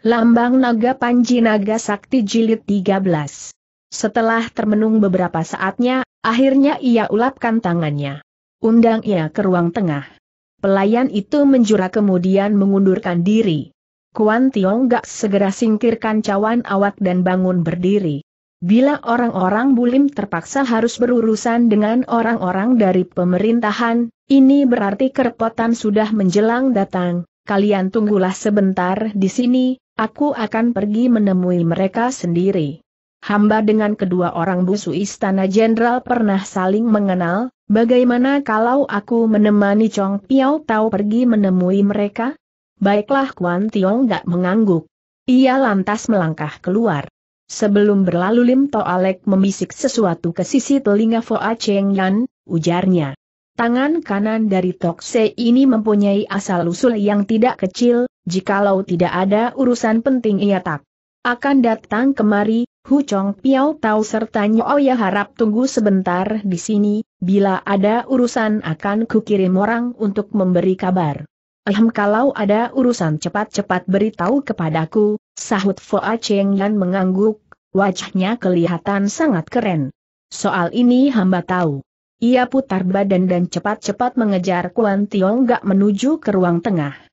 Lambang Naga Panji Naga Sakti Jilid 13. Setelah termenung beberapa saatnya, akhirnya ia ulapkan tangannya. Undang ia ke ruang tengah. Pelayan itu menjura kemudian mengundurkan diri. Kuan Tiong gak segera singkirkan cawan awak dan bangun berdiri. Bila orang-orang bulim terpaksa harus berurusan dengan orang-orang dari pemerintahan, ini berarti kerepotan sudah menjelang datang, kalian tunggulah sebentar di sini, Aku akan pergi menemui mereka sendiri. Hamba dengan kedua orang busu istana jenderal pernah saling mengenal, bagaimana kalau aku menemani Chong Piao Tao pergi menemui mereka? Baiklah Kuan Tiong gak mengangguk. Ia lantas melangkah keluar. Sebelum berlalu Lim To Alek membisik sesuatu ke sisi telinga Foa Cheng Yan, ujarnya. Tangan kanan dari Tok Se ini mempunyai asal-usul yang tidak kecil, jikalau tidak ada urusan penting ia tak akan datang kemari, Hu Chong Piao tahu serta Nyoya oh harap tunggu sebentar di sini, bila ada urusan akan kukirim orang untuk memberi kabar. Alhamdulillah kalau ada urusan cepat-cepat beritahu kepadaku, sahut Foa Cheng Yan mengangguk, wajahnya kelihatan sangat keren. Soal ini hamba tahu. Ia putar badan dan cepat-cepat mengejar Kuan Tiong gak menuju ke ruang tengah.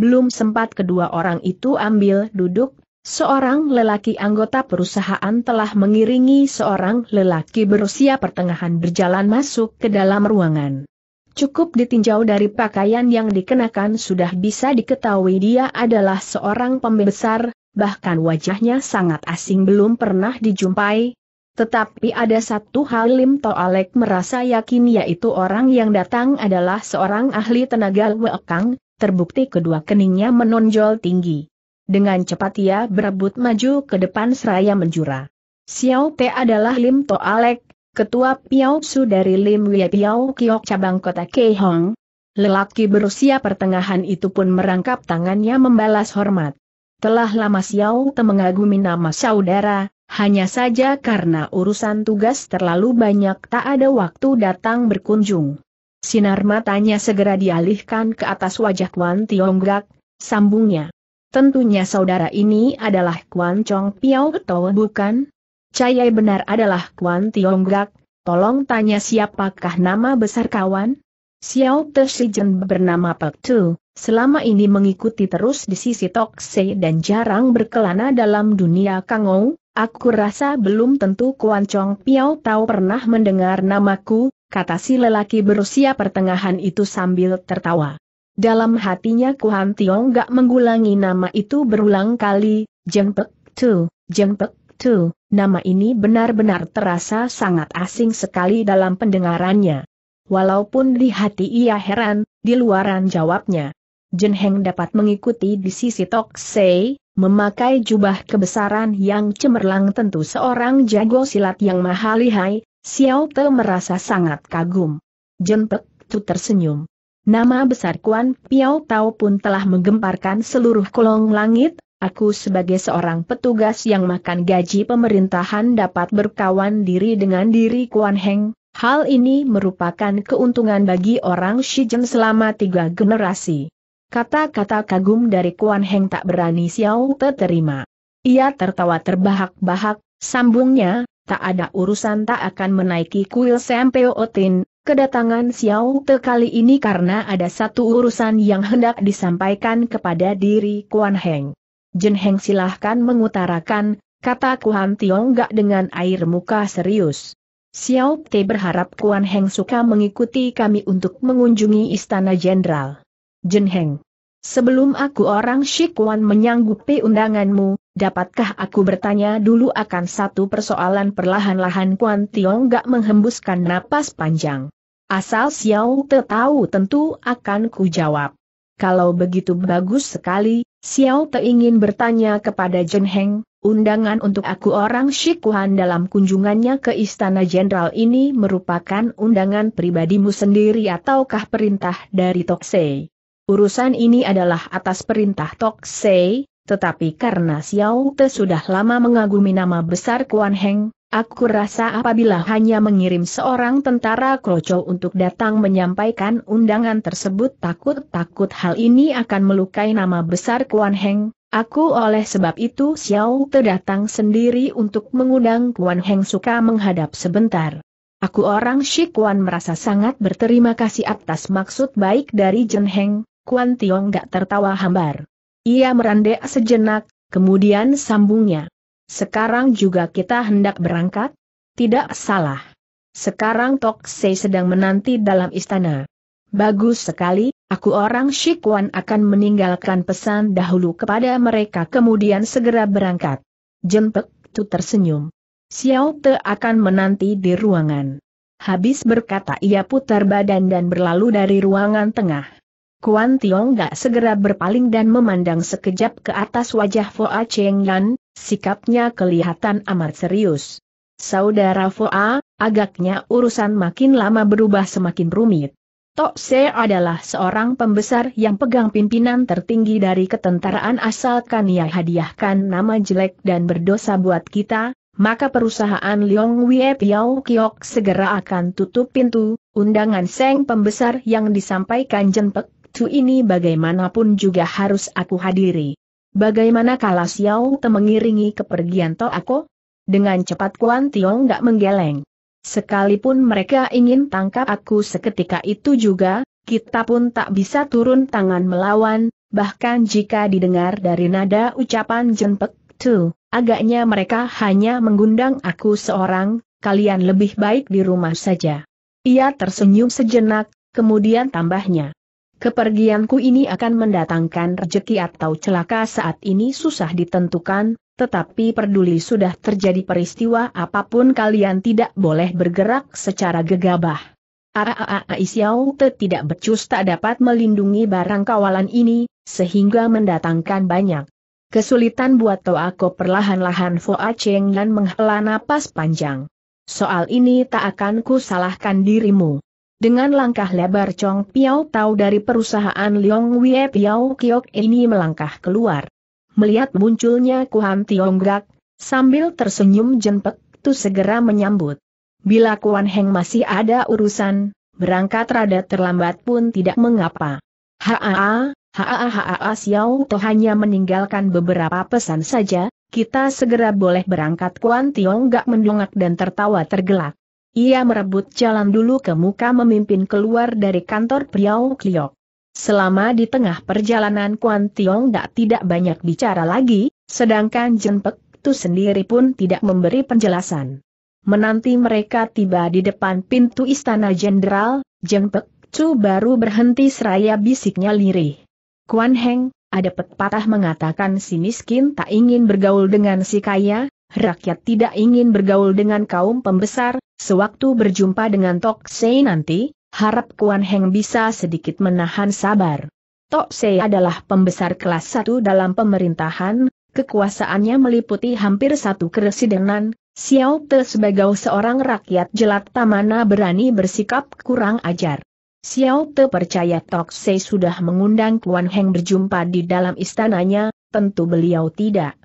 Belum sempat kedua orang itu ambil duduk, seorang lelaki anggota perusahaan telah mengiringi seorang lelaki berusia pertengahan berjalan masuk ke dalam ruangan. Cukup ditinjau dari pakaian yang dikenakan sudah bisa diketahui dia adalah seorang pembesar, bahkan wajahnya sangat asing belum pernah dijumpai. Tetapi ada satu hal Lim Alek merasa yakin yaitu orang yang datang adalah seorang ahli tenaga wekang, terbukti kedua keningnya menonjol tinggi. Dengan cepat ia berebut maju ke depan seraya menjura. Xiao Te adalah Lim To Alek, ketua Piao Su dari Lim Wei Piao Kiok cabang kota Keihong. Lelaki berusia pertengahan itu pun merangkap tangannya membalas hormat. Telah lama Xiao Te mengagumi nama saudara, hanya saja karena urusan tugas terlalu banyak tak ada waktu datang berkunjung. Sinar matanya segera dialihkan ke atas wajah Kwan Tionggak, sambungnya. Tentunya saudara ini adalah Kwan Chong Piao atau bukan? Cayai benar adalah Kwan Tionggak. tolong tanya siapakah nama besar kawan? Xiao Te Shijen bernama Pek Tu, selama ini mengikuti terus di sisi Tok Se dan jarang berkelana dalam dunia Kangou, aku rasa belum tentu Kwan Chong Piao tahu pernah mendengar namaku, kata si lelaki berusia pertengahan itu sambil tertawa. Dalam hatinya Kuan Tiong gak mengulangi nama itu berulang kali, Jeng Pek Tu, Jeng Tu, nama ini benar-benar terasa sangat asing sekali dalam pendengarannya. Walaupun di hati ia heran, di luaran jawabnya. Jen Heng dapat mengikuti di sisi Tok Sei, memakai jubah kebesaran yang cemerlang tentu seorang jago silat yang mahalihai. Xiao Te merasa sangat kagum. Jenpek Tu tersenyum. Nama besar Kuan Piao Tao pun telah menggemparkan seluruh kolong langit, aku sebagai seorang petugas yang makan gaji pemerintahan dapat berkawan diri dengan diri Kuan Heng, Hal ini merupakan keuntungan bagi orang Shijen selama tiga generasi. Kata-kata kagum dari Kuan Heng tak berani Xiao Te terima. Ia tertawa terbahak-bahak, sambungnya, tak ada urusan tak akan menaiki kuil Sempeo Otin, kedatangan Xiao Te kali ini karena ada satu urusan yang hendak disampaikan kepada diri Kuan Heng. Jen Heng silahkan mengutarakan, kata Kuan Tiong gak dengan air muka serius. Xiao Te berharap Kuan Heng suka mengikuti kami untuk mengunjungi Istana Jenderal. Jen Heng. Sebelum aku orang Shikuan menyanggupi undanganmu, Dapatkah aku bertanya dulu akan satu persoalan perlahan-lahan Kuan Tiong gak menghembuskan napas panjang. Asal Xiao Te tahu tentu akan ku jawab. Kalau begitu bagus sekali, Xiao Te ingin bertanya kepada Jen Heng, undangan untuk aku orang Shikuhan dalam kunjungannya ke Istana Jenderal ini merupakan undangan pribadimu sendiri ataukah perintah dari Tok Sei? Urusan ini adalah atas perintah Tok Sei? Tetapi karena Xiao Te sudah lama mengagumi nama besar Kuan Heng, aku rasa apabila hanya mengirim seorang tentara kroco untuk datang menyampaikan undangan tersebut takut-takut hal ini akan melukai nama besar Kuan Heng, Aku oleh sebab itu Xiao Te datang sendiri untuk mengundang Kuan Heng suka menghadap sebentar. Aku orang Shi Kuan merasa sangat berterima kasih atas maksud baik dari Jen Heng, Kuan Tiong gak tertawa hambar. Ia merandek sejenak, kemudian sambungnya. Sekarang juga kita hendak berangkat? Tidak salah. Sekarang Tok Sei sedang menanti dalam istana. Bagus sekali, aku orang Shikwan akan meninggalkan pesan dahulu kepada mereka kemudian segera berangkat. Jempek Tu tersenyum. Xiao Te akan menanti di ruangan. Habis berkata ia putar badan dan berlalu dari ruangan tengah. Kuan Tiong gak segera berpaling dan memandang sekejap ke atas wajah Foa Cheng Yan, sikapnya kelihatan amat serius. Saudara Foa, agaknya urusan makin lama berubah semakin rumit. Tok Se adalah seorang pembesar yang pegang pimpinan tertinggi dari ketentaraan asalkan ia hadiahkan nama jelek dan berdosa buat kita, maka perusahaan Leong Wie Piao Kiok segera akan tutup pintu, undangan Seng pembesar yang disampaikan Jenpek Tu ini bagaimanapun juga harus aku hadiri. Bagaimana kalau Xiao Te mengiringi kepergian To aku? Dengan cepat Kuan Tiong gak menggeleng. Sekalipun mereka ingin tangkap aku seketika itu juga, kita pun tak bisa turun tangan melawan, bahkan jika didengar dari nada ucapan jenpek tu, agaknya mereka hanya mengundang aku seorang, kalian lebih baik di rumah saja. Ia tersenyum sejenak, kemudian tambahnya. Kepergianku ini akan mendatangkan rejeki atau celaka saat ini susah ditentukan, tetapi peduli sudah terjadi peristiwa apapun kalian tidak boleh bergerak secara gegabah. Aaa Isiau Te tidak becus tak dapat melindungi barang kawalan ini, sehingga mendatangkan banyak kesulitan buat Toako perlahan-lahan Foa Cheng dan menghela napas panjang. Soal ini tak akan ku salahkan dirimu. Dengan langkah lebar Chong Piao Tau dari perusahaan Leong Wie Piao Kiok ini melangkah keluar. Melihat munculnya Kuan Gak, sambil tersenyum jenpek, tu segera menyambut. Bila Kuan Heng masih ada urusan, berangkat rada terlambat pun tidak mengapa. Haa, haa haa Xiao To hanya meninggalkan beberapa pesan saja, kita segera boleh berangkat Kuan Gak mendongak dan tertawa tergelak. Ia merebut jalan dulu ke muka memimpin keluar dari kantor Priau Kliok. Selama di tengah perjalanan Kuan Tiong tidak banyak bicara lagi, sedangkan Jen Pek Tu sendiri pun tidak memberi penjelasan. Menanti mereka tiba di depan pintu istana jenderal, Jen Pek Tu baru berhenti seraya bisiknya lirih. Kuan Heng, ada pepatah mengatakan si miskin tak ingin bergaul dengan si kaya, rakyat tidak ingin bergaul dengan kaum pembesar, Sewaktu berjumpa dengan Tok Sei nanti, harap Kuan Heng bisa sedikit menahan sabar. Tok Sei adalah pembesar kelas 1 dalam pemerintahan, kekuasaannya meliputi hampir satu keresidenan, Xiao Te sebagai seorang rakyat jelat tamana berani bersikap kurang ajar. Xiao Te percaya Tok Sei sudah mengundang Kuan Heng berjumpa di dalam istananya, tentu beliau tidak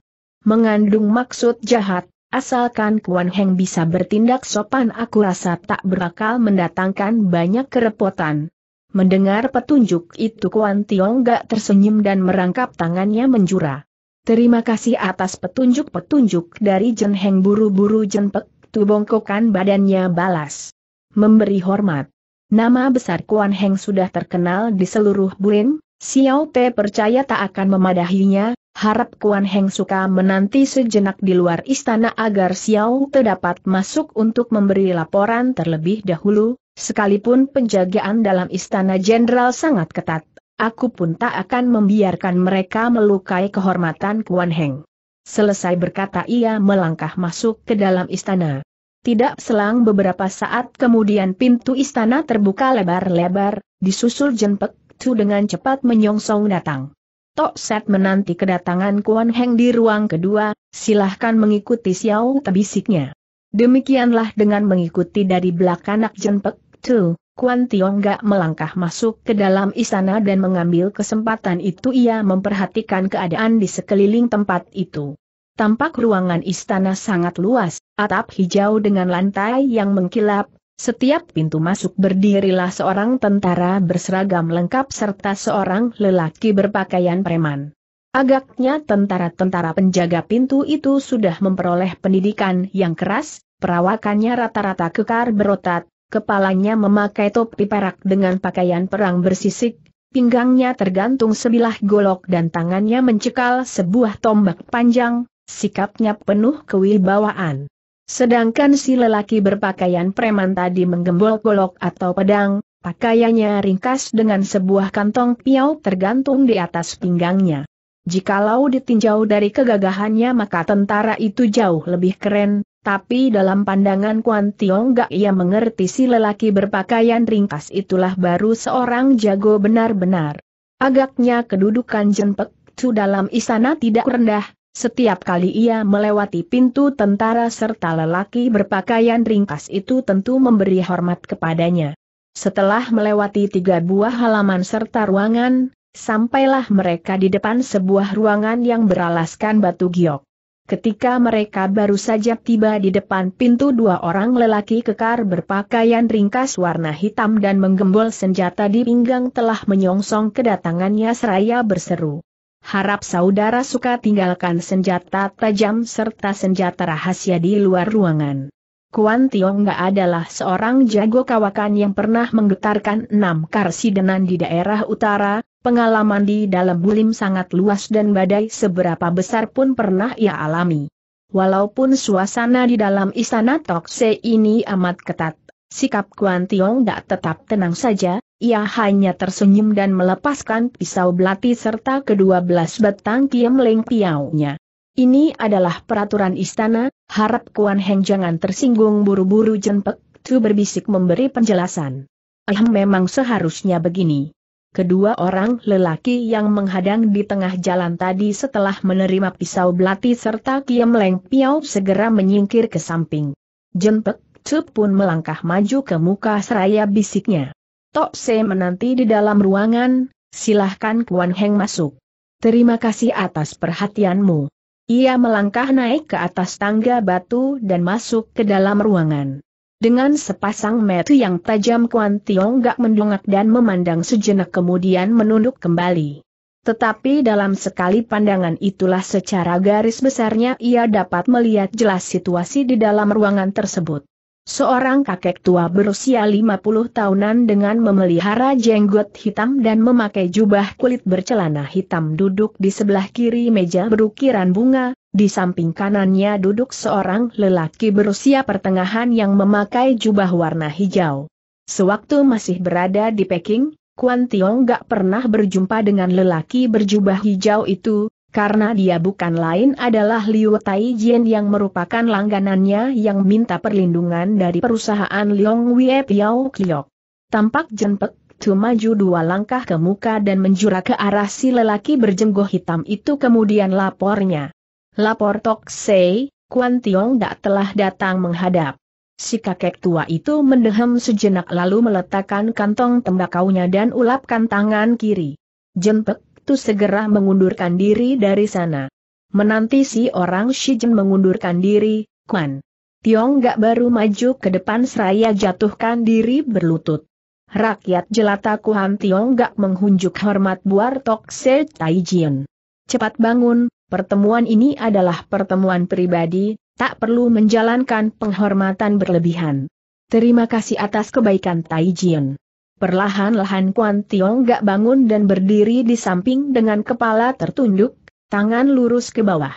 mengandung maksud jahat, Asalkan Kuan Heng bisa bertindak sopan aku rasa tak berakal mendatangkan banyak kerepotan. Mendengar petunjuk itu Kuan Tiong gak tersenyum dan merangkap tangannya menjura. Terima kasih atas petunjuk-petunjuk dari Jen Heng buru-buru Jen Pek Tu kan badannya balas. Memberi hormat. Nama besar Kuan Heng sudah terkenal di seluruh Bulin, Xiao Te percaya tak akan memadahinya, Harap Kuan Heng suka menanti sejenak di luar istana agar Xiao Te dapat masuk untuk memberi laporan terlebih dahulu, sekalipun penjagaan dalam istana jenderal sangat ketat. Aku pun tak akan membiarkan mereka melukai kehormatan Kuan Heng. Selesai berkata ia melangkah masuk ke dalam istana. Tidak selang beberapa saat kemudian pintu istana terbuka lebar-lebar, disusul Jenpek Tu dengan cepat menyongsong datang. Tok Set menanti kedatangan Kuan Heng di ruang kedua, silahkan mengikuti Xiao tebisiknya. Demikianlah dengan mengikuti dari belakang Jenpek Tu, Kuan Tiong gak melangkah masuk ke dalam istana dan mengambil kesempatan itu ia memperhatikan keadaan di sekeliling tempat itu. Tampak ruangan istana sangat luas, atap hijau dengan lantai yang mengkilap, setiap pintu masuk berdirilah seorang tentara berseragam lengkap serta seorang lelaki berpakaian preman. Agaknya tentara-tentara penjaga pintu itu sudah memperoleh pendidikan yang keras, perawakannya rata-rata kekar berotot, kepalanya memakai topi perak dengan pakaian perang bersisik, pinggangnya tergantung sebilah golok dan tangannya mencekal sebuah tombak panjang, sikapnya penuh kewibawaan. Sedangkan si lelaki berpakaian preman tadi menggembol golok atau pedang, pakaiannya ringkas dengan sebuah kantong piau tergantung di atas pinggangnya. Jikalau ditinjau dari kegagahannya maka tentara itu jauh lebih keren, tapi dalam pandangan Kuan Tiong gak ia mengerti si lelaki berpakaian ringkas itulah baru seorang jago benar-benar. Agaknya kedudukan Jenpek Su dalam istana tidak rendah, setiap kali ia melewati pintu tentara serta lelaki berpakaian ringkas itu tentu memberi hormat kepadanya. Setelah melewati tiga buah halaman serta ruangan, sampailah mereka di depan sebuah ruangan yang beralaskan batu giok. Ketika mereka baru saja tiba di depan pintu dua orang lelaki kekar berpakaian ringkas warna hitam dan menggembol senjata di pinggang telah menyongsong kedatangannya seraya berseru harap saudara suka tinggalkan senjata tajam serta senjata rahasia di luar ruangan. Kuan Tiong adalah seorang jago kawakan yang pernah menggetarkan enam karsidenan di daerah utara, pengalaman di dalam bulim sangat luas dan badai seberapa besar pun pernah ia alami. Walaupun suasana di dalam istana Tokse ini amat ketat, Sikap Kuan Tiong tidak tetap tenang saja, ia hanya tersenyum dan melepaskan pisau belati serta kedua belas batang kiam leng piaunya. Ini adalah peraturan istana, harap Kuan Heng jangan tersinggung buru-buru jenpek, tu berbisik memberi penjelasan. Eh memang seharusnya begini. Kedua orang lelaki yang menghadang di tengah jalan tadi setelah menerima pisau belati serta kiam leng piau segera menyingkir ke samping. Jenpek, Cup pun melangkah maju ke muka seraya bisiknya. Tok Se menanti di dalam ruangan, silahkan Kuan Heng masuk. Terima kasih atas perhatianmu. Ia melangkah naik ke atas tangga batu dan masuk ke dalam ruangan. Dengan sepasang mata yang tajam Kuan Tiong gak mendongak dan memandang sejenak kemudian menunduk kembali. Tetapi dalam sekali pandangan itulah secara garis besarnya ia dapat melihat jelas situasi di dalam ruangan tersebut. Seorang kakek tua berusia 50 tahunan dengan memelihara jenggot hitam dan memakai jubah kulit bercelana hitam duduk di sebelah kiri meja berukiran bunga, di samping kanannya duduk seorang lelaki berusia pertengahan yang memakai jubah warna hijau. Sewaktu masih berada di Peking, Kuan Tiong gak pernah berjumpa dengan lelaki berjubah hijau itu, karena dia bukan lain adalah Liu Taijian yang merupakan langganannya yang minta perlindungan dari perusahaan Liong Wei Piao Kliok. Tampak jenpek, Tu maju dua langkah ke muka dan menjura ke arah si lelaki berjenggot hitam itu kemudian lapornya. Lapor Tok Sei, Kuan Tiong tak telah datang menghadap. Si kakek tua itu mendehem sejenak lalu meletakkan kantong tembakaunya dan ulapkan tangan kiri. Jenpek itu segera mengundurkan diri dari sana. Menanti si orang Shijin mengundurkan diri, Kuan. Tiong gak baru maju ke depan seraya jatuhkan diri berlutut. Rakyat jelata Kuan Tiong gak menghunjuk hormat buar Tok Se Taijian. Cepat bangun, pertemuan ini adalah pertemuan pribadi, tak perlu menjalankan penghormatan berlebihan. Terima kasih atas kebaikan Taijian. Perlahan-lahan Kuan Tiong gak bangun dan berdiri di samping dengan kepala tertunduk, tangan lurus ke bawah.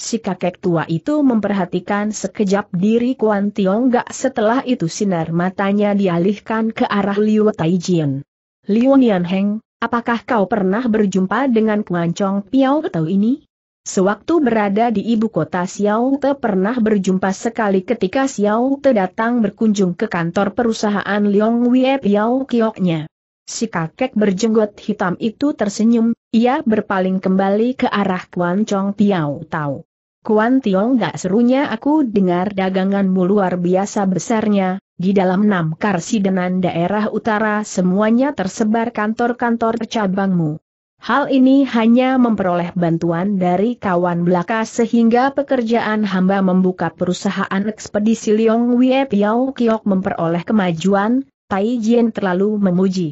Si kakek tua itu memperhatikan sekejap diri Kuan Tiong gak setelah itu sinar matanya dialihkan ke arah Liu Taijian. Liu Nianheng, apakah kau pernah berjumpa dengan Kuan Chong Piao atau ini? Sewaktu berada di ibu kota Xiao Te pernah berjumpa sekali ketika Xiao Te datang berkunjung ke kantor perusahaan Liong Wie Piao Kioknya. Si kakek berjenggot hitam itu tersenyum, ia berpaling kembali ke arah Kuan Chong Piao Tau. Kuan Tiong gak serunya aku dengar daganganmu luar biasa besarnya, di dalam enam karsidenan daerah utara semuanya tersebar kantor-kantor cabangmu. Hal ini hanya memperoleh bantuan dari kawan belaka sehingga pekerjaan hamba membuka perusahaan ekspedisi Liong Wie Piao Kiok memperoleh kemajuan, Tai Jien terlalu memuji.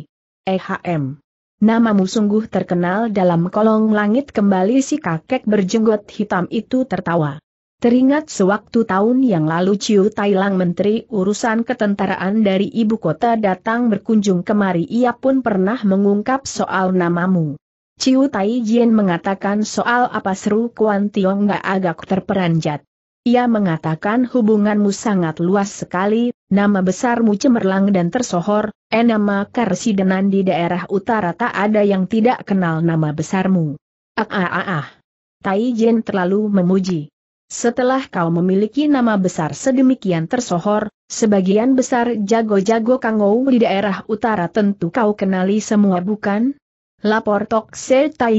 EHM. Namamu sungguh terkenal dalam kolong langit kembali si kakek berjenggot hitam itu tertawa. Teringat sewaktu tahun yang lalu Ciu Tailang Menteri Urusan Ketentaraan dari Ibu Kota datang berkunjung kemari ia pun pernah mengungkap soal namamu. Ciu Tai Jin mengatakan soal apa seru Kuan Tiong gak agak terperanjat. Ia mengatakan hubunganmu sangat luas sekali, nama besarmu cemerlang dan tersohor, enama karsidenan di daerah utara tak ada yang tidak kenal nama besarmu. Ah ah, ah, ah. Tai Jin terlalu memuji. Setelah kau memiliki nama besar sedemikian tersohor, sebagian besar jago-jago kangou di daerah utara tentu kau kenali semua bukan? Lapor Tok Se Tai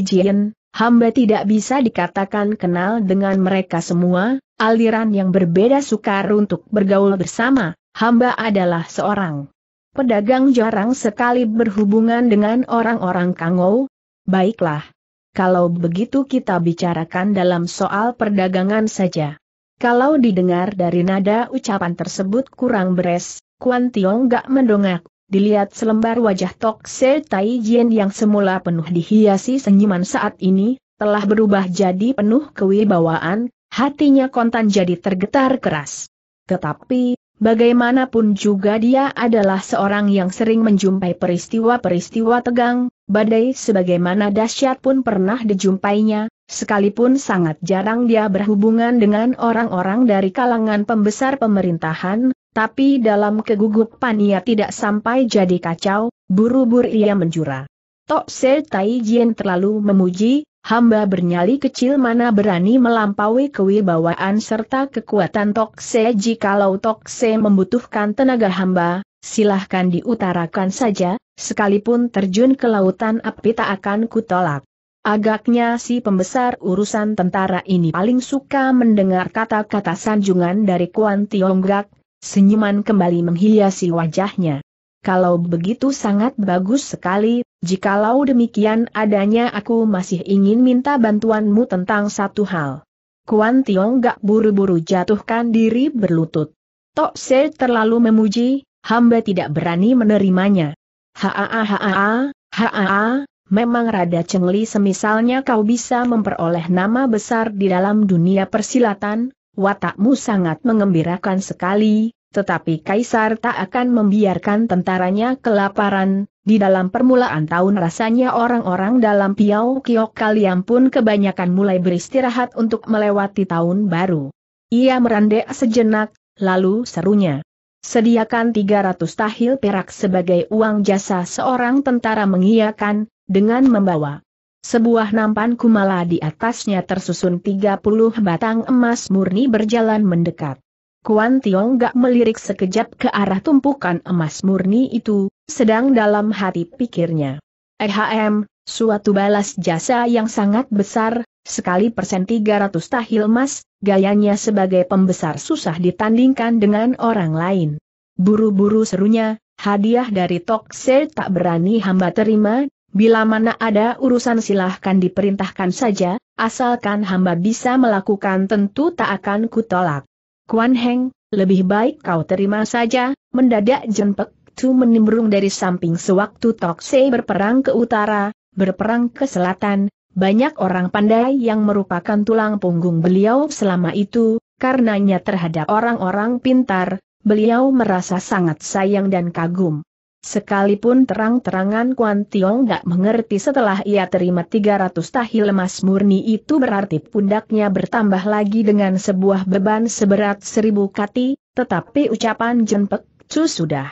hamba tidak bisa dikatakan kenal dengan mereka semua, aliran yang berbeda sukar untuk bergaul bersama, hamba adalah seorang pedagang jarang sekali berhubungan dengan orang-orang kangou. Baiklah. Kalau begitu kita bicarakan dalam soal perdagangan saja. Kalau didengar dari nada ucapan tersebut kurang beres, Kuan Tiong gak mendongak dilihat selembar wajah Tok Se Tai Jien yang semula penuh dihiasi senyuman saat ini, telah berubah jadi penuh kewibawaan, hatinya kontan jadi tergetar keras. Tetapi, bagaimanapun juga dia adalah seorang yang sering menjumpai peristiwa-peristiwa tegang, badai sebagaimana dahsyat pun pernah dijumpainya, Sekalipun sangat jarang dia berhubungan dengan orang-orang dari kalangan pembesar pemerintahan, tapi dalam kegugupan ia tidak sampai jadi kacau, buru-buru ia menjura. Tok Se Tai Jien terlalu memuji, hamba bernyali kecil mana berani melampaui kewibawaan serta kekuatan Tok Se jikalau Tok Se membutuhkan tenaga hamba, silahkan diutarakan saja, sekalipun terjun ke lautan api tak akan kutolak. Agaknya si pembesar urusan tentara ini paling suka mendengar kata-kata sanjungan dari Kuan Tionggak. Senyuman kembali menghiasi wajahnya. Kalau begitu sangat bagus sekali, jikalau demikian adanya aku masih ingin minta bantuanmu tentang satu hal. Kuan Tiong gak buru-buru jatuhkan diri berlutut. Tok Se terlalu memuji, hamba tidak berani menerimanya. Haa haa haa, memang Rada Cengli semisalnya kau bisa memperoleh nama besar di dalam dunia persilatan, Watakmu sangat mengembirakan sekali, tetapi Kaisar tak akan membiarkan tentaranya kelaparan, di dalam permulaan tahun rasanya orang-orang dalam Piau Kiok Kalian pun kebanyakan mulai beristirahat untuk melewati tahun baru. Ia merandek sejenak, lalu serunya. Sediakan 300 tahil perak sebagai uang jasa seorang tentara mengiakan, dengan membawa sebuah nampan kumala di atasnya tersusun 30 batang emas murni berjalan mendekat. Kuan Tiong gak melirik sekejap ke arah tumpukan emas murni itu, sedang dalam hati pikirnya. EHM, suatu balas jasa yang sangat besar, sekali persen 300 tahil emas, gayanya sebagai pembesar susah ditandingkan dengan orang lain. Buru-buru serunya, hadiah dari Tok Se tak berani hamba terima, Bila mana ada urusan silahkan diperintahkan saja, asalkan hamba bisa melakukan tentu tak akan kutolak. Kuan Heng, lebih baik kau terima saja, mendadak jenpek Tu menimbrung dari samping sewaktu Tokse berperang ke utara, berperang ke selatan, banyak orang pandai yang merupakan tulang punggung beliau selama itu, karenanya terhadap orang-orang pintar, beliau merasa sangat sayang dan kagum. Sekalipun terang-terangan Kuan Tiong gak mengerti setelah ia terima 300 tahil emas murni itu berarti pundaknya bertambah lagi dengan sebuah beban seberat seribu kati, tetapi ucapan Jenpek Cu sudah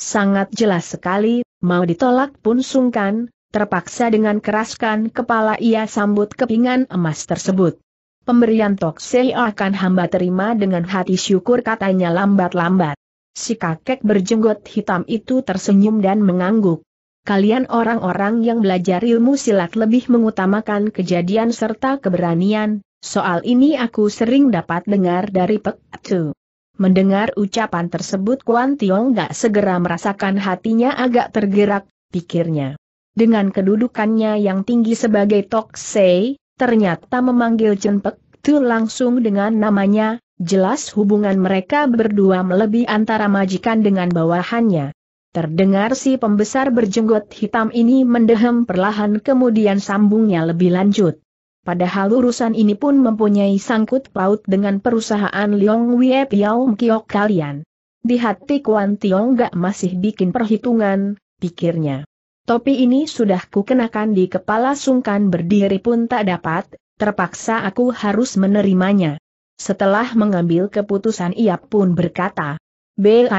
sangat jelas sekali, mau ditolak pun sungkan, terpaksa dengan keraskan kepala ia sambut kepingan emas tersebut. Pemberian Toksei akan hamba terima dengan hati syukur katanya lambat-lambat. Si kakek berjenggot hitam itu tersenyum dan mengangguk. Kalian orang-orang yang belajar ilmu silat lebih mengutamakan kejadian serta keberanian, soal ini aku sering dapat dengar dari Pek Tu. Mendengar ucapan tersebut Kuan Tiong gak segera merasakan hatinya agak tergerak, pikirnya. Dengan kedudukannya yang tinggi sebagai Tok Sei, ternyata memanggil Chen Pek Tu langsung dengan namanya, Jelas hubungan mereka berdua melebihi antara majikan dengan bawahannya. Terdengar si pembesar berjenggot hitam ini mendehem perlahan kemudian sambungnya lebih lanjut. Padahal urusan ini pun mempunyai sangkut paut dengan perusahaan Liong Wie Piao Mkiok kalian. Di hati Kuan Tiong gak masih bikin perhitungan, pikirnya. Topi ini sudah kukenakan di kepala sungkan berdiri pun tak dapat, terpaksa aku harus menerimanya. Setelah mengambil keputusan ia pun berkata, Bel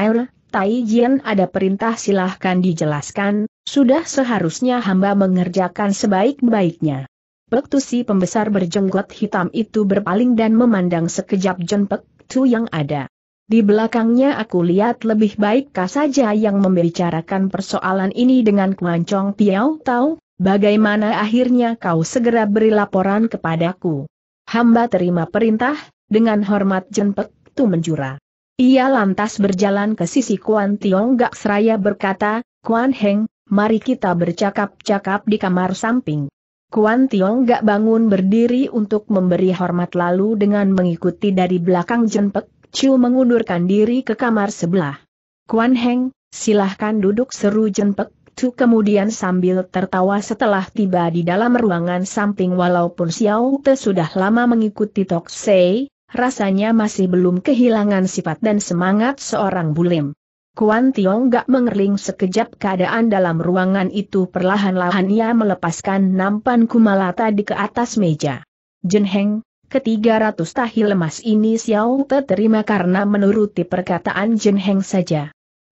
Tai Jian ada perintah silahkan dijelaskan, sudah seharusnya hamba mengerjakan sebaik-baiknya. Petusi si pembesar berjenggot hitam itu berpaling dan memandang sekejap John Pektu yang ada. Di belakangnya aku lihat lebih baik kah saja yang membicarakan persoalan ini dengan Kuan Chong Piao tahu, bagaimana akhirnya kau segera beri laporan kepadaku. Hamba terima perintah, dengan hormat Jenpek Tu menjura. Ia lantas berjalan ke sisi Kuan Tiong Gak Seraya berkata, Kuan Heng, mari kita bercakap-cakap di kamar samping. Kuan Tiong Gak bangun berdiri untuk memberi hormat lalu dengan mengikuti dari belakang Jenpek Chu mengundurkan diri ke kamar sebelah. Kuan Heng, silahkan duduk seru Jenpek Chu kemudian sambil tertawa setelah tiba di dalam ruangan samping walaupun Xiao Te sudah lama mengikuti Tok Sei, rasanya masih belum kehilangan sifat dan semangat seorang bulim. Kuan Tiong gak mengerling sekejap keadaan dalam ruangan itu perlahan-lahan ia melepaskan nampan kumalata di ke atas meja. Jen Heng, ketiga ratus tahil lemas ini Xiao terima karena menuruti perkataan Jen Heng saja.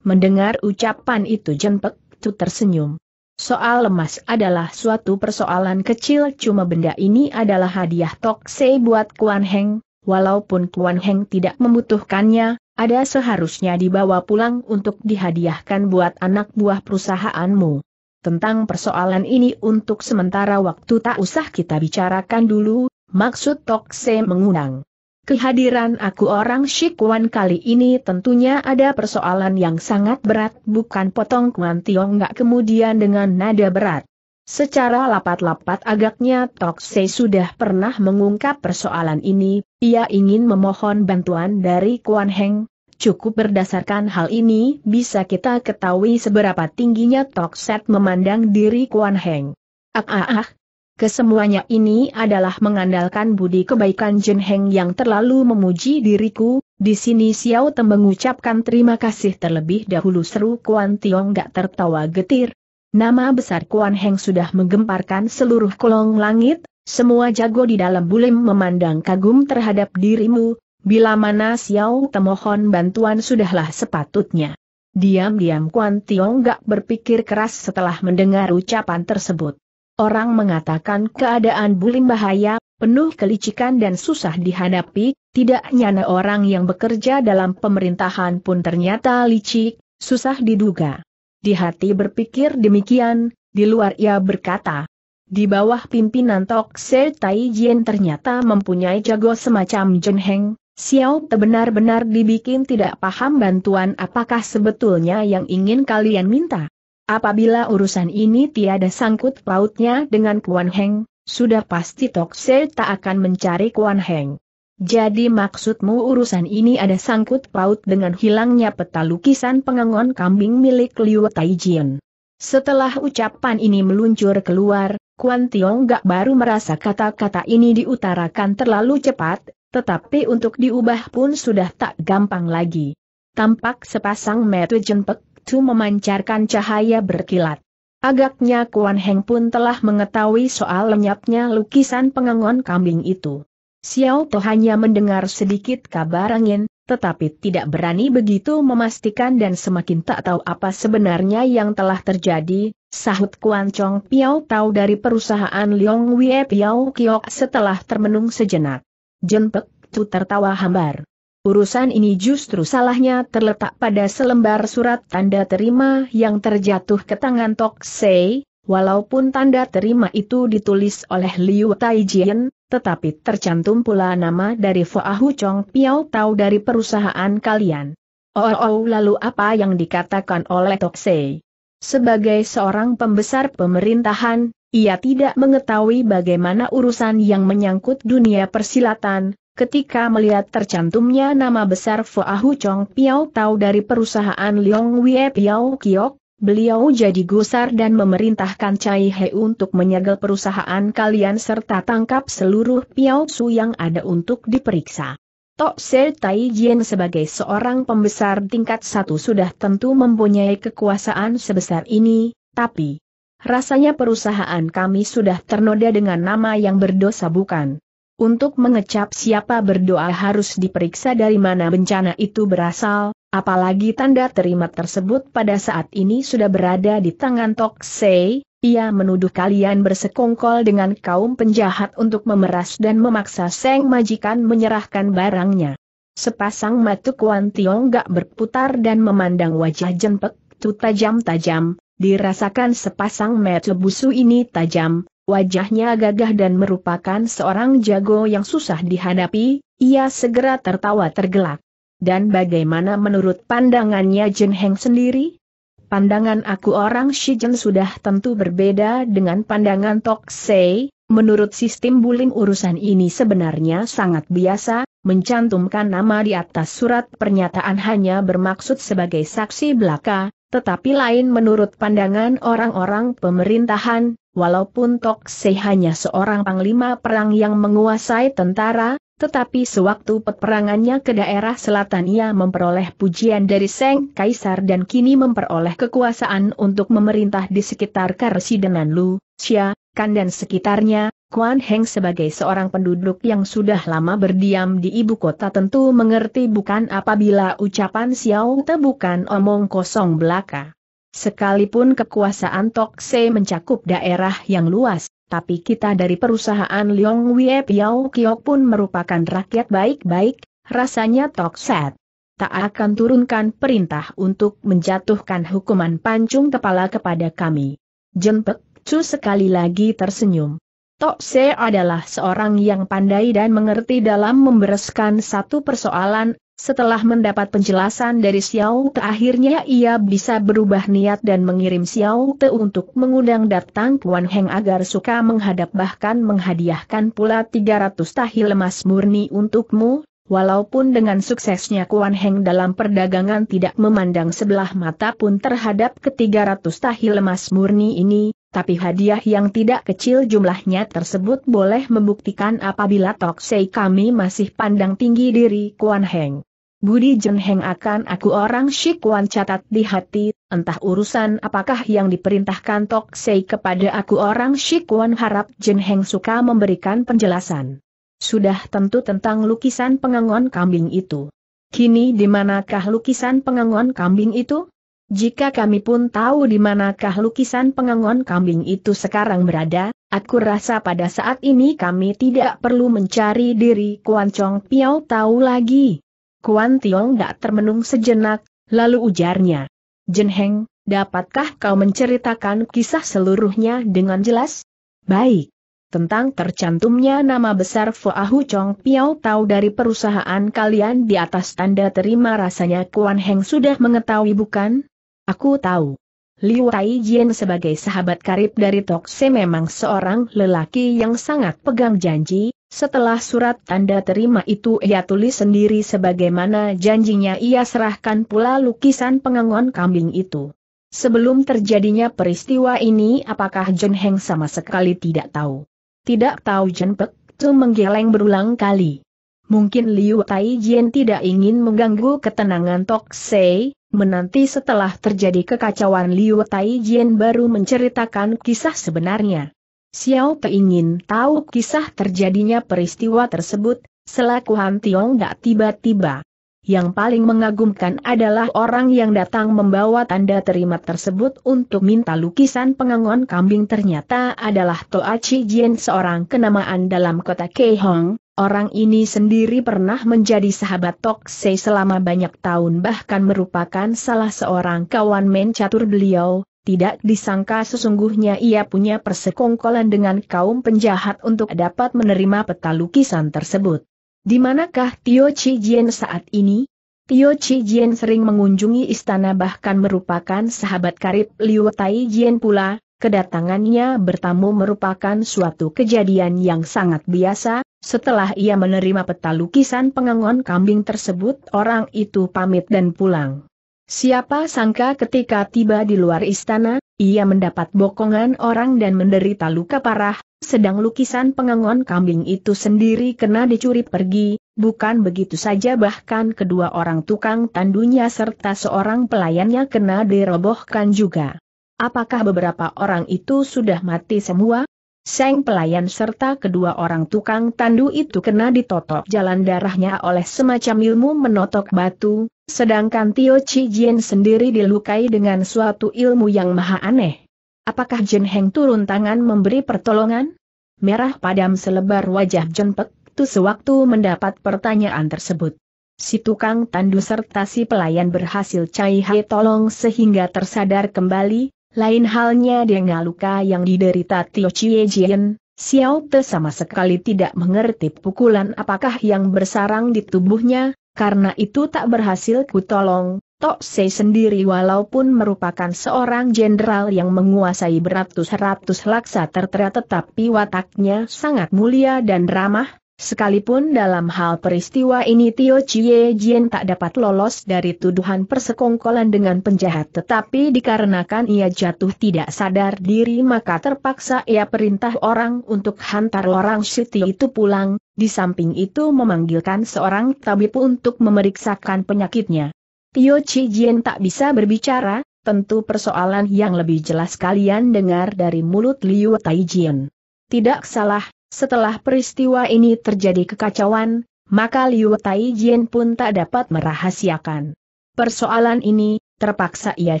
Mendengar ucapan itu Jen Pek Tu tersenyum. Soal lemas adalah suatu persoalan kecil cuma benda ini adalah hadiah tokse buat Kuan Heng, walaupun Kuan Heng tidak membutuhkannya, ada seharusnya dibawa pulang untuk dihadiahkan buat anak buah perusahaanmu. Tentang persoalan ini untuk sementara waktu tak usah kita bicarakan dulu, maksud Tok Se mengundang. Kehadiran aku orang Wan kali ini tentunya ada persoalan yang sangat berat bukan potong Kuan Tiong nggak kemudian dengan nada berat. Secara lapat-lapat agaknya Tok Tokse sudah pernah mengungkap persoalan ini, ia ingin memohon bantuan dari Kuan Heng. Cukup berdasarkan hal ini bisa kita ketahui seberapa tingginya Tok Tokset memandang diri Kuan Heng. Ah ah ah, Kesemuanya ini adalah mengandalkan budi kebaikan Jen Heng yang terlalu memuji diriku, di sini Xiao Tem mengucapkan terima kasih terlebih dahulu seru Kuan Tiong gak tertawa getir, Nama besar Kuan Heng sudah menggemparkan seluruh kolong langit, semua jago di dalam bulim memandang kagum terhadap dirimu, bila mana Xiao temohon bantuan sudahlah sepatutnya. Diam-diam Kuan Tiong gak berpikir keras setelah mendengar ucapan tersebut. Orang mengatakan keadaan bulim bahaya, penuh kelicikan dan susah dihadapi, tidak nyana orang yang bekerja dalam pemerintahan pun ternyata licik, susah diduga. Di hati berpikir demikian, di luar ia berkata. Di bawah pimpinan Tok Se Tai Jien ternyata mempunyai jago semacam Jen Heng, Xiao Te benar-benar dibikin tidak paham bantuan apakah sebetulnya yang ingin kalian minta. Apabila urusan ini tiada sangkut pautnya dengan Kuan Heng, sudah pasti Tok Se tak akan mencari Kuan Heng. Jadi maksudmu urusan ini ada sangkut paut dengan hilangnya peta lukisan pengangon kambing milik Liu Taijian. Setelah ucapan ini meluncur keluar, Kuan Tiong gak baru merasa kata-kata ini diutarakan terlalu cepat, tetapi untuk diubah pun sudah tak gampang lagi. Tampak sepasang metu jenpek tu memancarkan cahaya berkilat. Agaknya Kuan Heng pun telah mengetahui soal lenyapnya lukisan pengangon kambing itu. Xiao Toh hanya mendengar sedikit kabar angin, tetapi tidak berani begitu memastikan dan semakin tak tahu apa sebenarnya yang telah terjadi, sahut Kuan Chong Piao tahu dari perusahaan Liong Wei. Piao Kiok setelah termenung sejenak. Jenpek Tu tertawa hambar. Urusan ini justru salahnya terletak pada selembar surat tanda terima yang terjatuh ke tangan Tok Sei, walaupun tanda terima itu ditulis oleh Liu Taijian, tetapi tercantum pula nama dari Foahu Chong Piao Tau dari perusahaan kalian. Oh, oh, oh lalu apa yang dikatakan oleh Toksei? Sebagai seorang pembesar pemerintahan, ia tidak mengetahui bagaimana urusan yang menyangkut dunia persilatan, ketika melihat tercantumnya nama besar Foahu Chong Piao Tau dari perusahaan Leong Wei Piao Kiok, Beliau jadi gusar dan memerintahkan Cai He untuk menyegel perusahaan kalian serta tangkap seluruh Piao Su yang ada untuk diperiksa. Tok Se Tai Jien sebagai seorang pembesar tingkat satu sudah tentu mempunyai kekuasaan sebesar ini, tapi rasanya perusahaan kami sudah ternoda dengan nama yang berdosa bukan? Untuk mengecap siapa berdoa harus diperiksa dari mana bencana itu berasal, Apalagi tanda terima tersebut pada saat ini sudah berada di tangan Tok Sei, ia menuduh kalian bersekongkol dengan kaum penjahat untuk memeras dan memaksa Seng Majikan menyerahkan barangnya. Sepasang mata Kuan Tiong gak berputar dan memandang wajah jempek, tu tajam-tajam, dirasakan sepasang mata busu ini tajam, wajahnya gagah dan merupakan seorang jago yang susah dihadapi, ia segera tertawa tergelak. Dan bagaimana menurut pandangannya Jin Heng sendiri? Pandangan aku orang Shijen sudah tentu berbeda dengan pandangan Tok Sei, menurut sistem bullying urusan ini sebenarnya sangat biasa, mencantumkan nama di atas surat pernyataan hanya bermaksud sebagai saksi belaka, tetapi lain menurut pandangan orang-orang pemerintahan, walaupun Tok Sei hanya seorang panglima perang yang menguasai tentara, tetapi sewaktu peperangannya ke daerah selatan ia memperoleh pujian dari Seng Kaisar dan kini memperoleh kekuasaan untuk memerintah di sekitar dengan Lu, Xia, Kan dan sekitarnya, Kuan Heng sebagai seorang penduduk yang sudah lama berdiam di ibu kota tentu mengerti bukan apabila ucapan Xiao Te bukan omong kosong belaka. Sekalipun kekuasaan Tok Tokse mencakup daerah yang luas, tapi kita dari perusahaan Leong Wie Piao Kiok pun merupakan rakyat baik-baik, rasanya Tokset. Tak akan turunkan perintah untuk menjatuhkan hukuman pancung kepala kepada kami. Jenpek Chu sekali lagi tersenyum. Tok Se adalah seorang yang pandai dan mengerti dalam membereskan satu persoalan, setelah mendapat penjelasan dari Xiao Te akhirnya ia bisa berubah niat dan mengirim Xiao Te untuk mengundang datang Puan Heng agar suka menghadap bahkan menghadiahkan pula 300 tahil emas murni untukmu, walaupun dengan suksesnya Kuan Heng dalam perdagangan tidak memandang sebelah mata pun terhadap ke 300 tahil emas murni ini, tapi hadiah yang tidak kecil jumlahnya tersebut boleh membuktikan apabila Toksei kami masih pandang tinggi diri Kuan Heng. Budi Jen Heng akan aku orang Shikuan catat di hati, entah urusan apakah yang diperintahkan Toksei kepada aku orang Shikuan harap Jen Heng suka memberikan penjelasan. Sudah tentu tentang lukisan pengangon kambing itu. Kini di manakah lukisan pengangon kambing itu? Jika kami pun tahu di manakah lukisan pengangon kambing itu sekarang berada, aku rasa pada saat ini kami tidak perlu mencari diri Kuan Chong Piao tahu lagi. Kuan Tiong tak termenung sejenak, lalu ujarnya. Jen Heng, dapatkah kau menceritakan kisah seluruhnya dengan jelas? Baik. Tentang tercantumnya nama besar Fu Fuahu Chong Piao tahu dari perusahaan kalian di atas tanda terima rasanya Kuan Heng sudah mengetahui bukan? Aku tahu. Liu Taijian sebagai sahabat karib dari Tokse memang seorang lelaki yang sangat pegang janji, setelah surat tanda terima itu ia tulis sendiri sebagaimana janjinya ia serahkan pula lukisan pengangon kambing itu. Sebelum terjadinya peristiwa ini apakah Jun Heng sama sekali tidak tahu? Tidak tahu Jun Pek, itu menggeleng berulang kali. Mungkin Liu Taijian tidak ingin mengganggu ketenangan Tokse, Menanti setelah terjadi kekacauan Liu Tai Jian baru menceritakan kisah sebenarnya. Xiao Pei ingin tahu kisah terjadinya peristiwa tersebut, selaku Han Tiong gak tiba-tiba. Yang paling mengagumkan adalah orang yang datang membawa tanda terima tersebut untuk minta lukisan pengangon kambing ternyata adalah Toa Chi Jian seorang kenamaan dalam kota Keihong, Orang ini sendiri pernah menjadi sahabat Tok Sei selama banyak tahun bahkan merupakan salah seorang kawan main catur beliau, tidak disangka sesungguhnya ia punya persekongkolan dengan kaum penjahat untuk dapat menerima peta lukisan tersebut. Di manakah Tio Chi Jien saat ini? Tio Chi Jien sering mengunjungi istana bahkan merupakan sahabat karib Liu Tai Jien pula, kedatangannya bertamu merupakan suatu kejadian yang sangat biasa, setelah ia menerima peta lukisan pengangon kambing tersebut orang itu pamit dan pulang. Siapa sangka ketika tiba di luar istana, ia mendapat bokongan orang dan menderita luka parah, sedang lukisan pengangon kambing itu sendiri kena dicuri pergi, bukan begitu saja bahkan kedua orang tukang tandunya serta seorang pelayannya kena dirobohkan juga. Apakah beberapa orang itu sudah mati semua? Seng pelayan serta kedua orang tukang tandu itu kena ditotok jalan darahnya oleh semacam ilmu menotok batu, sedangkan Tio Chi Jin sendiri dilukai dengan suatu ilmu yang maha aneh. Apakah Jen Heng turun tangan memberi pertolongan? Merah padam selebar wajah Jen Pek Tu sewaktu mendapat pertanyaan tersebut. Si tukang tandu serta si pelayan berhasil Cai Hai tolong sehingga tersadar kembali, lain halnya dengan luka yang diderita Tio Chie Jien, Xiao Te sama sekali tidak mengerti pukulan apakah yang bersarang di tubuhnya, karena itu tak berhasil kutolong. Tok Se sendiri walaupun merupakan seorang jenderal yang menguasai beratus-ratus laksa tertera tetapi wataknya sangat mulia dan ramah, Sekalipun dalam hal peristiwa ini Tio Chie Jien tak dapat lolos dari tuduhan persekongkolan dengan penjahat tetapi dikarenakan ia jatuh tidak sadar diri maka terpaksa ia perintah orang untuk hantar orang Siti itu pulang, di samping itu memanggilkan seorang tabib untuk memeriksakan penyakitnya. Tio Chie Jien tak bisa berbicara, tentu persoalan yang lebih jelas kalian dengar dari mulut Liu Jien. Tidak salah, setelah peristiwa ini terjadi kekacauan, maka Liu Taijian pun tak dapat merahasiakan. Persoalan ini, terpaksa ia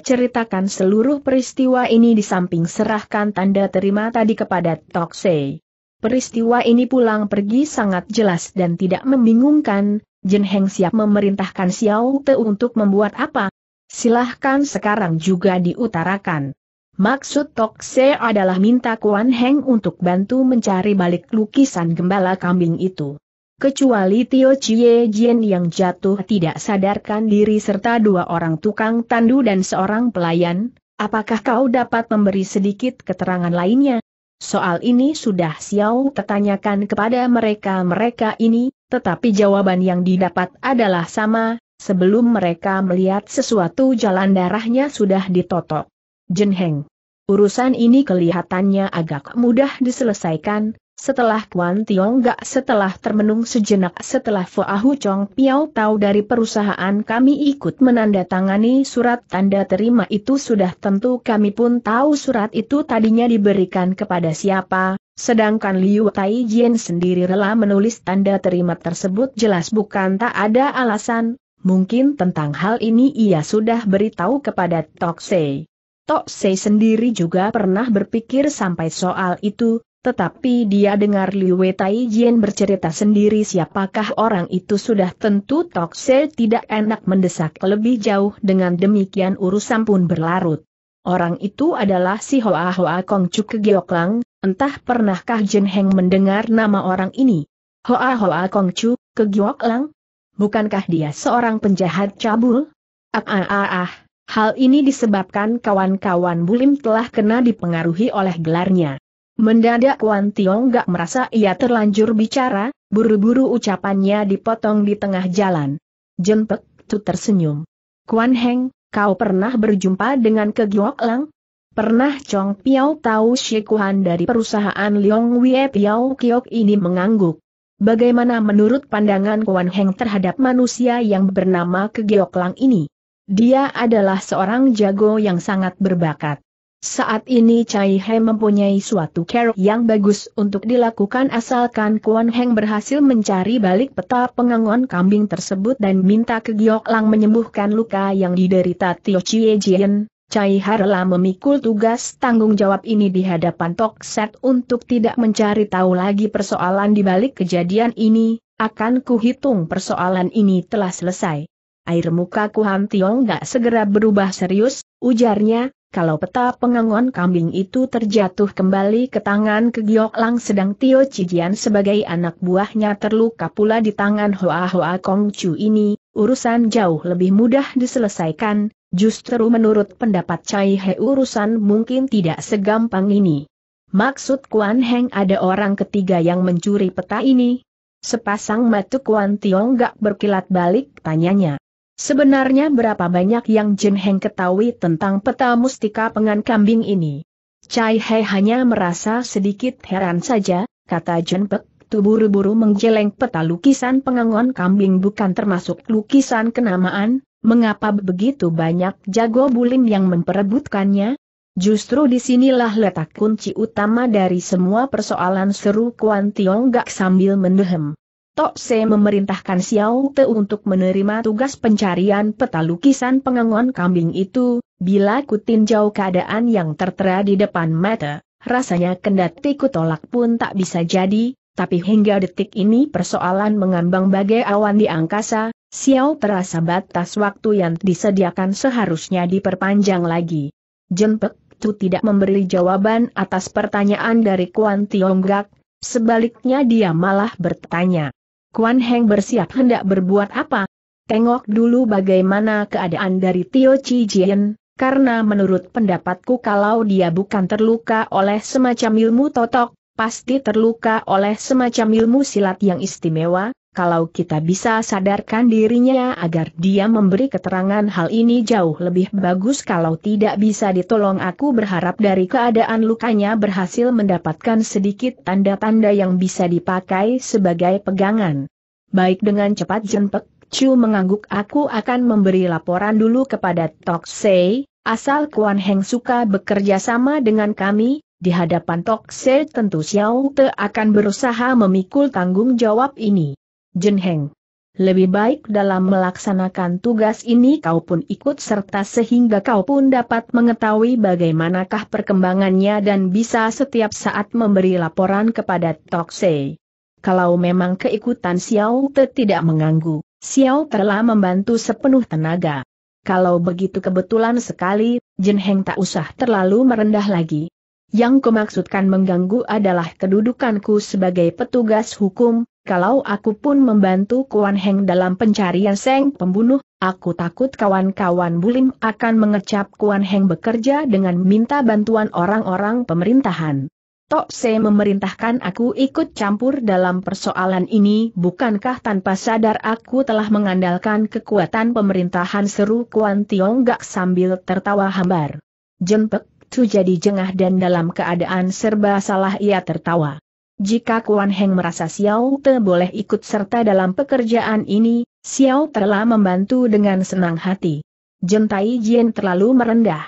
ceritakan seluruh peristiwa ini di samping serahkan tanda terima tadi kepada Tok Sei. Peristiwa ini pulang pergi sangat jelas dan tidak membingungkan, Jen Heng siap memerintahkan Xiao Te untuk membuat apa? Silahkan sekarang juga diutarakan. Maksud tok Se adalah minta Kuan Heng untuk bantu mencari balik lukisan gembala kambing itu. Kecuali Tio Chie Jien yang jatuh tidak sadarkan diri serta dua orang tukang tandu dan seorang pelayan, apakah kau dapat memberi sedikit keterangan lainnya? Soal ini sudah Xiao tanyakan kepada mereka-mereka ini, tetapi jawaban yang didapat adalah sama, sebelum mereka melihat sesuatu jalan darahnya sudah ditotok. Heng, Urusan ini kelihatannya agak mudah diselesaikan, setelah Kuan Tiong Gak setelah termenung sejenak setelah Fu Ahu Chong Piao tahu dari perusahaan kami ikut menandatangani surat tanda terima itu sudah tentu kami pun tahu surat itu tadinya diberikan kepada siapa, sedangkan Liu Tai Jian sendiri rela menulis tanda terima tersebut jelas bukan tak ada alasan, mungkin tentang hal ini ia sudah beritahu kepada Tok Sei. Tok Sei sendiri juga pernah berpikir sampai soal itu, tetapi dia dengar Liu Tai Jian bercerita sendiri siapakah orang itu sudah tentu Tok Sei tidak enak mendesak lebih jauh dengan demikian urusan pun berlarut. Orang itu adalah si Hoa Hoa Kong Chuk Geoklang, entah pernahkah Jin Heng mendengar nama orang ini. Hoa Hoa Kong Chuk Geoklang? Bukankah dia seorang penjahat cabul? Ah ah ah ah. Hal ini disebabkan kawan-kawan Bulim telah kena dipengaruhi oleh gelarnya. Mendadak Wan Tiong gak merasa ia terlanjur bicara, buru-buru ucapannya dipotong di tengah jalan. Jempek Tu tersenyum. Kuan Heng, kau pernah berjumpa dengan Ke Giok Lang? Pernah Chong Piao tahu Shikuhan dari perusahaan Leong Wie Piao Kiok ini mengangguk. Bagaimana menurut pandangan Kuan Heng terhadap manusia yang bernama Ke Giok Lang ini? Dia adalah seorang jago yang sangat berbakat. Saat ini Chai He mempunyai suatu care yang bagus untuk dilakukan asalkan Kuan Heng berhasil mencari balik peta pengangon kambing tersebut dan minta ke Giok Lang menyembuhkan luka yang diderita Tio Chie Jien. Chai He rela memikul tugas tanggung jawab ini di hadapan Tok Set untuk tidak mencari tahu lagi persoalan di balik kejadian ini, akan kuhitung persoalan ini telah selesai. Air muka Kuan Tiong gak segera berubah serius, ujarnya, kalau peta pengangon kambing itu terjatuh kembali ke tangan ke Giok Lang sedang Tio Cijian sebagai anak buahnya terluka pula di tangan Hoa Hoa Kong Chu ini, urusan jauh lebih mudah diselesaikan, justru menurut pendapat Chai He urusan mungkin tidak segampang ini. Maksud Kuan Heng ada orang ketiga yang mencuri peta ini? Sepasang mata Kuan Tiong gak berkilat balik tanyanya. Sebenarnya berapa banyak yang Jin Heng ketahui tentang peta mustika pengan kambing ini? Chai Hei hanya merasa sedikit heran saja, kata Jin Pek, buru-buru menggeleng peta lukisan pengangon kambing bukan termasuk lukisan kenamaan, mengapa begitu banyak jago bulim yang memperebutkannya? Justru disinilah letak kunci utama dari semua persoalan seru Kuan Tiong Gak sambil mendehem. Tok Se memerintahkan Xiao Te untuk menerima tugas pencarian peta lukisan pengangon kambing itu, bila kutin jauh keadaan yang tertera di depan mata, rasanya kendati kutolak pun tak bisa jadi, tapi hingga detik ini persoalan mengambang bagai awan di angkasa, Xiao terasa batas waktu yang disediakan seharusnya diperpanjang lagi. Jenpek Tu tidak memberi jawaban atas pertanyaan dari Kuan Tionggak, sebaliknya dia malah bertanya, Kuan Heng bersiap hendak berbuat apa? Tengok dulu bagaimana keadaan dari Tio Chi Jien, karena menurut pendapatku kalau dia bukan terluka oleh semacam ilmu totok, pasti terluka oleh semacam ilmu silat yang istimewa, kalau kita bisa sadarkan dirinya agar dia memberi keterangan hal ini jauh lebih bagus kalau tidak bisa ditolong aku berharap dari keadaan lukanya berhasil mendapatkan sedikit tanda-tanda yang bisa dipakai sebagai pegangan. Baik dengan cepat Jenpek Chu mengangguk aku akan memberi laporan dulu kepada Tok Sei, asal Kuan Heng suka bekerja sama dengan kami, di hadapan Se tentu Xiao Te akan berusaha memikul tanggung jawab ini. Jen Heng. Lebih baik dalam melaksanakan tugas ini kau pun ikut serta sehingga kau pun dapat mengetahui bagaimanakah perkembangannya dan bisa setiap saat memberi laporan kepada Tokse. Kalau memang keikutan Xiao Te tidak mengganggu, Xiao telah membantu sepenuh tenaga. Kalau begitu kebetulan sekali, Jin Heng tak usah terlalu merendah lagi. Yang kumaksudkan mengganggu adalah kedudukanku sebagai petugas hukum, kalau aku pun membantu Kuan Heng dalam pencarian Seng pembunuh, aku takut kawan-kawan Bulim akan mengecap Kuan Heng bekerja dengan minta bantuan orang-orang pemerintahan. Tok Se memerintahkan aku ikut campur dalam persoalan ini bukankah tanpa sadar aku telah mengandalkan kekuatan pemerintahan seru Kuan Tiong Gak sambil tertawa hambar. Jempek, tu jadi jengah dan dalam keadaan serba salah ia tertawa. Jika Kuan Heng merasa Xiao Te boleh ikut serta dalam pekerjaan ini, Xiao telah membantu dengan senang hati. Jentai Jian terlalu merendah.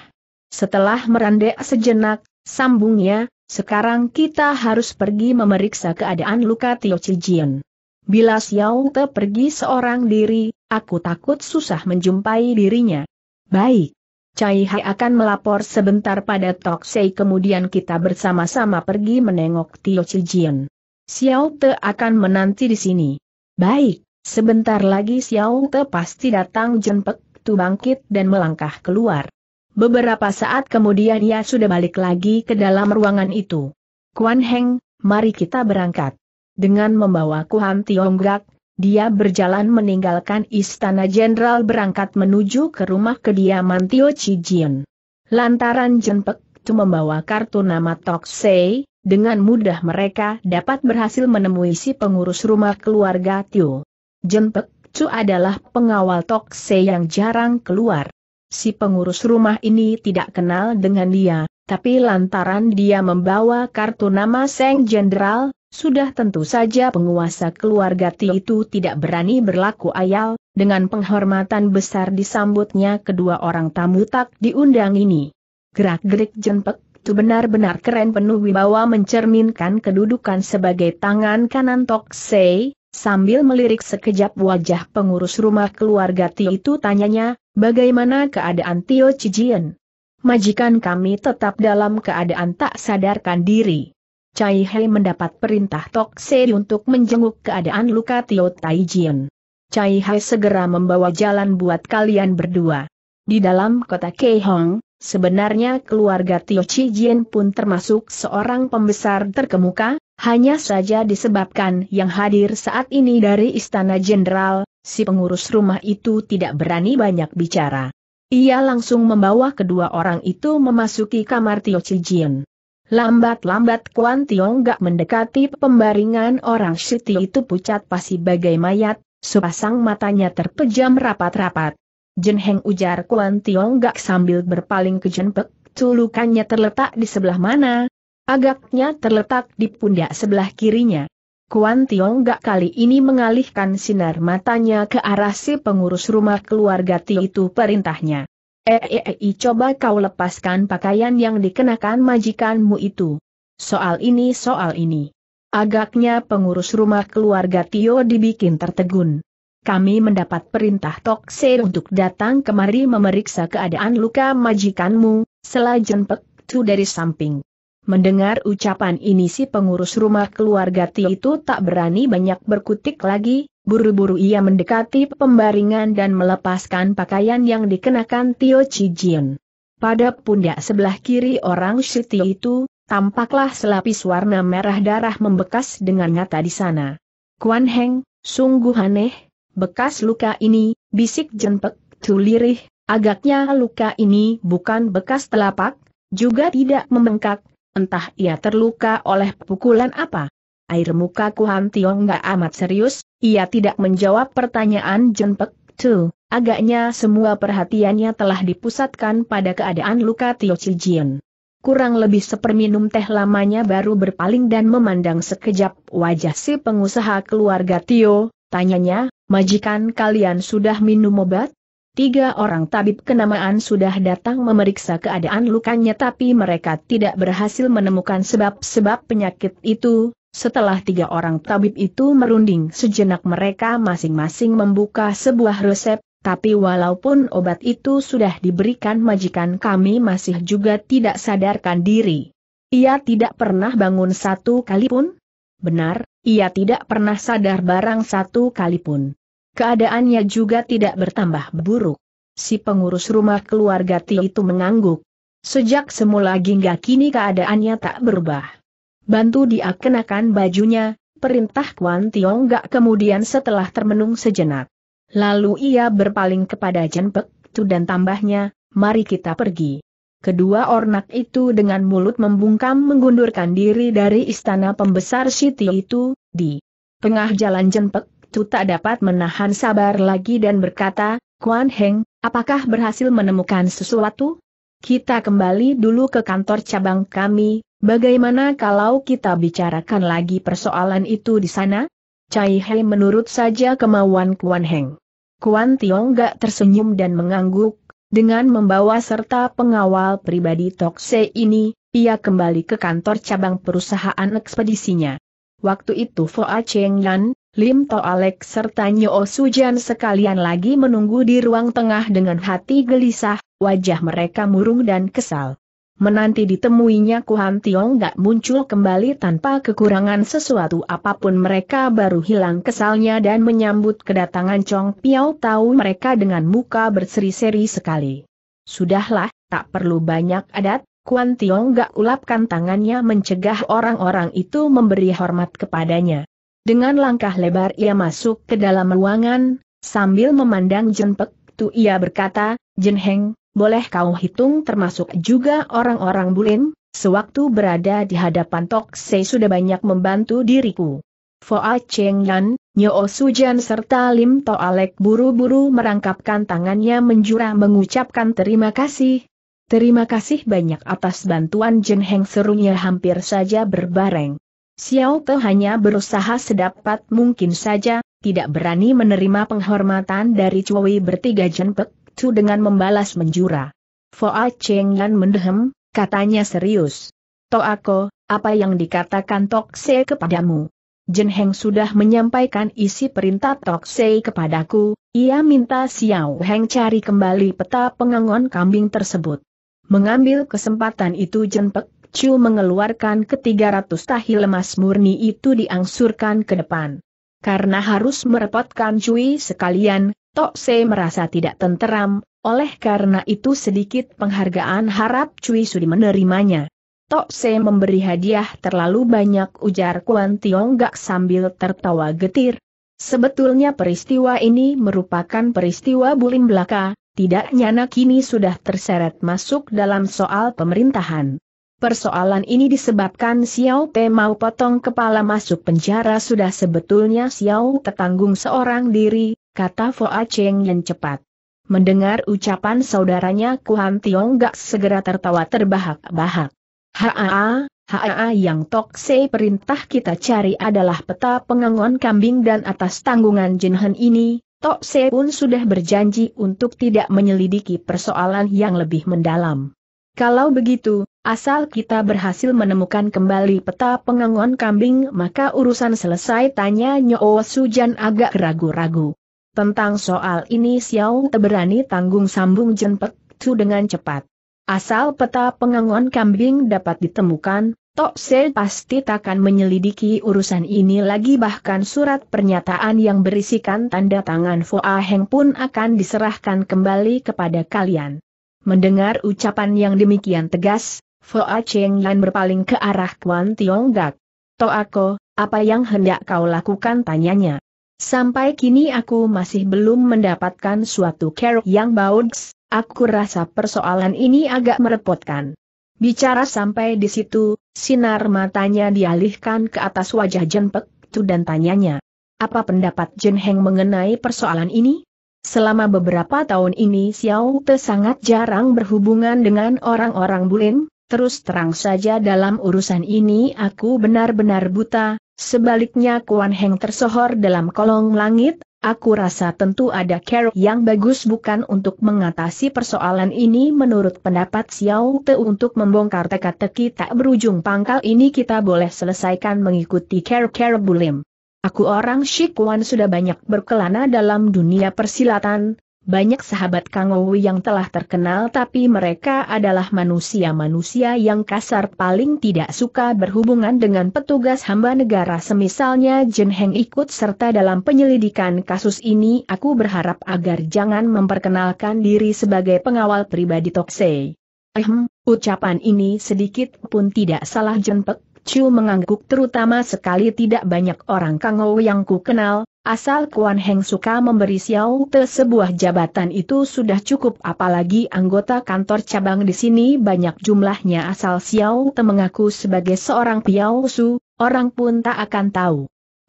Setelah merendah sejenak, sambungnya, sekarang kita harus pergi memeriksa keadaan luka Tio Jian. Bila Xiao Te pergi seorang diri, aku takut susah menjumpai dirinya. Baik. Cai Hai akan melapor sebentar pada Tok Sei kemudian kita bersama-sama pergi menengok Tio Cijian. Xiao Te akan menanti di sini. Baik, sebentar lagi Xiao Te pasti datang Jenpek Tu bangkit dan melangkah keluar. Beberapa saat kemudian ia sudah balik lagi ke dalam ruangan itu. Kuan Heng, mari kita berangkat. Dengan membawa Kuan Gak, dia berjalan meninggalkan istana jenderal berangkat menuju ke rumah kediaman Tio Cijin. Lantaran Jenpek itu membawa kartu nama Tok Sei, dengan mudah mereka dapat berhasil menemui si pengurus rumah keluarga Tio. Jenpek Chu adalah pengawal Tok Sei yang jarang keluar. Si pengurus rumah ini tidak kenal dengan dia, tapi lantaran dia membawa kartu nama Seng Jenderal, sudah tentu saja penguasa keluarga Ti itu tidak berani berlaku ayal, dengan penghormatan besar disambutnya kedua orang tamu tak diundang ini. Gerak-gerik jenpek itu benar-benar keren penuh wibawa mencerminkan kedudukan sebagai tangan kanan Tok Sei, sambil melirik sekejap wajah pengurus rumah keluarga Ti itu tanyanya, bagaimana keadaan Tio Cijian? Majikan kami tetap dalam keadaan tak sadarkan diri. Chai Hei mendapat perintah Tok Se untuk menjenguk keadaan luka Tio Tai Jion. Chai Hei segera membawa jalan buat kalian berdua. Di dalam kota Keihong, sebenarnya keluarga Tio Chi Jian pun termasuk seorang pembesar terkemuka, hanya saja disebabkan yang hadir saat ini dari Istana Jenderal, si pengurus rumah itu tidak berani banyak bicara. Ia langsung membawa kedua orang itu memasuki kamar Tio Chi Jian. Lambat-lambat Kuan Tiong gak mendekati pembaringan orang Siti itu pucat pasi bagai mayat, sepasang matanya terpejam rapat-rapat. Jen Heng ujar Kuan Tiong gak sambil berpaling ke Jen Pek, tulukannya terletak di sebelah mana? Agaknya terletak di pundak sebelah kirinya. Kuan Tiong gak kali ini mengalihkan sinar matanya ke arah si pengurus rumah keluarga Ti itu perintahnya. Eh, eh, eh coba kau lepaskan pakaian yang dikenakan majikanmu itu. Soal ini, soal ini. Agaknya pengurus rumah keluarga Tio dibikin tertegun. Kami mendapat perintah Tokse untuk datang kemari memeriksa keadaan luka majikanmu, selajen Pek Tu dari samping. Mendengar ucapan ini si pengurus rumah keluarga Ti itu tak berani banyak berkutik lagi, buru-buru ia mendekati pembaringan dan melepaskan pakaian yang dikenakan Tio Cijin. Pada pundak sebelah kiri orang Siti itu, tampaklah selapis warna merah darah membekas dengan nyata di sana. Kuan Heng, sungguh aneh, bekas luka ini, bisik jenpek, tulirih, agaknya luka ini bukan bekas telapak, juga tidak membengkak, entah ia terluka oleh pukulan apa. Air muka Kuhan Tiong gak amat serius, ia tidak menjawab pertanyaan Jenpek Tu. Agaknya semua perhatiannya telah dipusatkan pada keadaan luka Tio Cijian. Kurang lebih seperminum teh lamanya baru berpaling dan memandang sekejap wajah si pengusaha keluarga Tio, tanyanya, majikan kalian sudah minum obat? Tiga orang tabib kenamaan sudah datang memeriksa keadaan lukanya tapi mereka tidak berhasil menemukan sebab-sebab penyakit itu. Setelah tiga orang tabib itu merunding sejenak mereka masing-masing membuka sebuah resep, tapi walaupun obat itu sudah diberikan majikan kami masih juga tidak sadarkan diri. Ia tidak pernah bangun satu kali pun? Benar, ia tidak pernah sadar barang satu kali pun. Keadaannya juga tidak bertambah buruk. Si pengurus rumah keluarga Ti itu mengangguk. Sejak semula hingga kini keadaannya tak berubah. Bantu dia kenakan bajunya, perintah Kwan Tiong Gak kemudian setelah termenung sejenak. Lalu ia berpaling kepada Jen Pek Tu dan tambahnya, mari kita pergi. Kedua ornak itu dengan mulut membungkam mengundurkan diri dari istana pembesar Siti itu, di tengah jalan jenpek, Tu tak dapat menahan sabar lagi dan berkata, Kuan Heng, apakah berhasil menemukan sesuatu? Kita kembali dulu ke kantor cabang kami, bagaimana kalau kita bicarakan lagi persoalan itu di sana? Cai Hei menurut saja kemauan Kuan Heng. Kuan Tiong gak tersenyum dan mengangguk, dengan membawa serta pengawal pribadi Tok Se ini, ia kembali ke kantor cabang perusahaan ekspedisinya. Waktu itu Foa Cheng Yan, Lim To Alek serta Nyo Sujan sekalian lagi menunggu di ruang tengah dengan hati gelisah, wajah mereka murung dan kesal. Menanti ditemuinya Kuan Tiong gak muncul kembali tanpa kekurangan sesuatu apapun mereka baru hilang kesalnya dan menyambut kedatangan Chong Piao tahu mereka dengan muka berseri-seri sekali. Sudahlah, tak perlu banyak adat, Kuan Tiong gak ulapkan tangannya mencegah orang-orang itu memberi hormat kepadanya. Dengan langkah lebar ia masuk ke dalam ruangan, sambil memandang Jen Pek, tu ia berkata, Jen Heng, boleh kau hitung termasuk juga orang-orang bulim, sewaktu berada di hadapan Tok Sei sudah banyak membantu diriku. Foa Cheng Yan, Nyo Sujan serta Lim To Alek buru-buru merangkapkan tangannya menjura mengucapkan terima kasih. Terima kasih banyak atas bantuan Jen Heng serunya hampir saja berbareng. Xiao Te hanya berusaha sedapat mungkin saja, tidak berani menerima penghormatan dari Cui bertiga Jenpek Cu dengan membalas menjura. Foa Cheng Yan mendehem, katanya serius. aku, apa yang dikatakan Tok Se kepadamu? Jen Heng sudah menyampaikan isi perintah Tok Se kepadaku, ia minta Xiao Heng cari kembali peta pengangon kambing tersebut. Mengambil kesempatan itu Jen Chu mengeluarkan ketiga ratus tahi lemas murni itu diangsurkan ke depan. Karena harus merepotkan Cui sekalian, Tok Se merasa tidak tenteram, oleh karena itu sedikit penghargaan harap Cui Sudi menerimanya. Tok Se memberi hadiah terlalu banyak ujar Kuan Tiong Gak sambil tertawa getir. Sebetulnya peristiwa ini merupakan peristiwa bulim belaka, tidak nyana kini sudah terseret masuk dalam soal pemerintahan. Persoalan ini disebabkan Xiao Te mau potong kepala masuk penjara sudah sebetulnya Xiao tetanggung seorang diri, kata A Cheng yang cepat. Mendengar ucapan saudaranya Kuan Tiong Gak segera tertawa terbahak-bahak. Haa, haa yang Tok Se perintah kita cari adalah peta pengangon kambing dan atas tanggungan Han ini, Tok Se pun sudah berjanji untuk tidak menyelidiki persoalan yang lebih mendalam. Kalau begitu, Asal kita berhasil menemukan kembali peta pengangon kambing maka urusan selesai tanya Nyo Sujan agak ragu-ragu. Tentang soal ini Xiao teberani tanggung sambung jenpet tu dengan cepat. Asal peta pengangon kambing dapat ditemukan, Tok Se pasti takkan menyelidiki urusan ini lagi bahkan surat pernyataan yang berisikan tanda tangan Foa Heng pun akan diserahkan kembali kepada kalian. Mendengar ucapan yang demikian tegas, Foa Cheng Yan berpaling ke arah Kuan Tiong Gak. Toako, apa yang hendak kau lakukan tanyanya. Sampai kini aku masih belum mendapatkan suatu kerok yang bauds, aku rasa persoalan ini agak merepotkan. Bicara sampai di situ, sinar matanya dialihkan ke atas wajah Jen Jenpek Tu dan tanyanya. Apa pendapat Jen Heng mengenai persoalan ini? Selama beberapa tahun ini Xiao Te sangat jarang berhubungan dengan orang-orang bulim, Terus terang saja dalam urusan ini aku benar-benar buta, sebaliknya Kuan Heng tersohor dalam kolong langit, aku rasa tentu ada care yang bagus bukan untuk mengatasi persoalan ini menurut pendapat Xiao Te untuk membongkar teka-teki tak berujung pangkal ini kita boleh selesaikan mengikuti care-care bulim. Aku orang Shikuan sudah banyak berkelana dalam dunia persilatan, banyak sahabat Kang Owi yang telah terkenal tapi mereka adalah manusia-manusia yang kasar paling tidak suka berhubungan dengan petugas hamba negara semisalnya Jen Heng ikut serta dalam penyelidikan kasus ini aku berharap agar jangan memperkenalkan diri sebagai pengawal pribadi Toksei. Ehm, ucapan ini sedikit pun tidak salah Jen Pek, Chu mengangguk terutama sekali tidak banyak orang Ou yang ku kenal, asal Kuan Heng suka memberi Xiao Te sebuah jabatan itu sudah cukup apalagi anggota kantor cabang di sini banyak jumlahnya asal Xiao Te mengaku sebagai seorang Piao Su, orang pun tak akan tahu.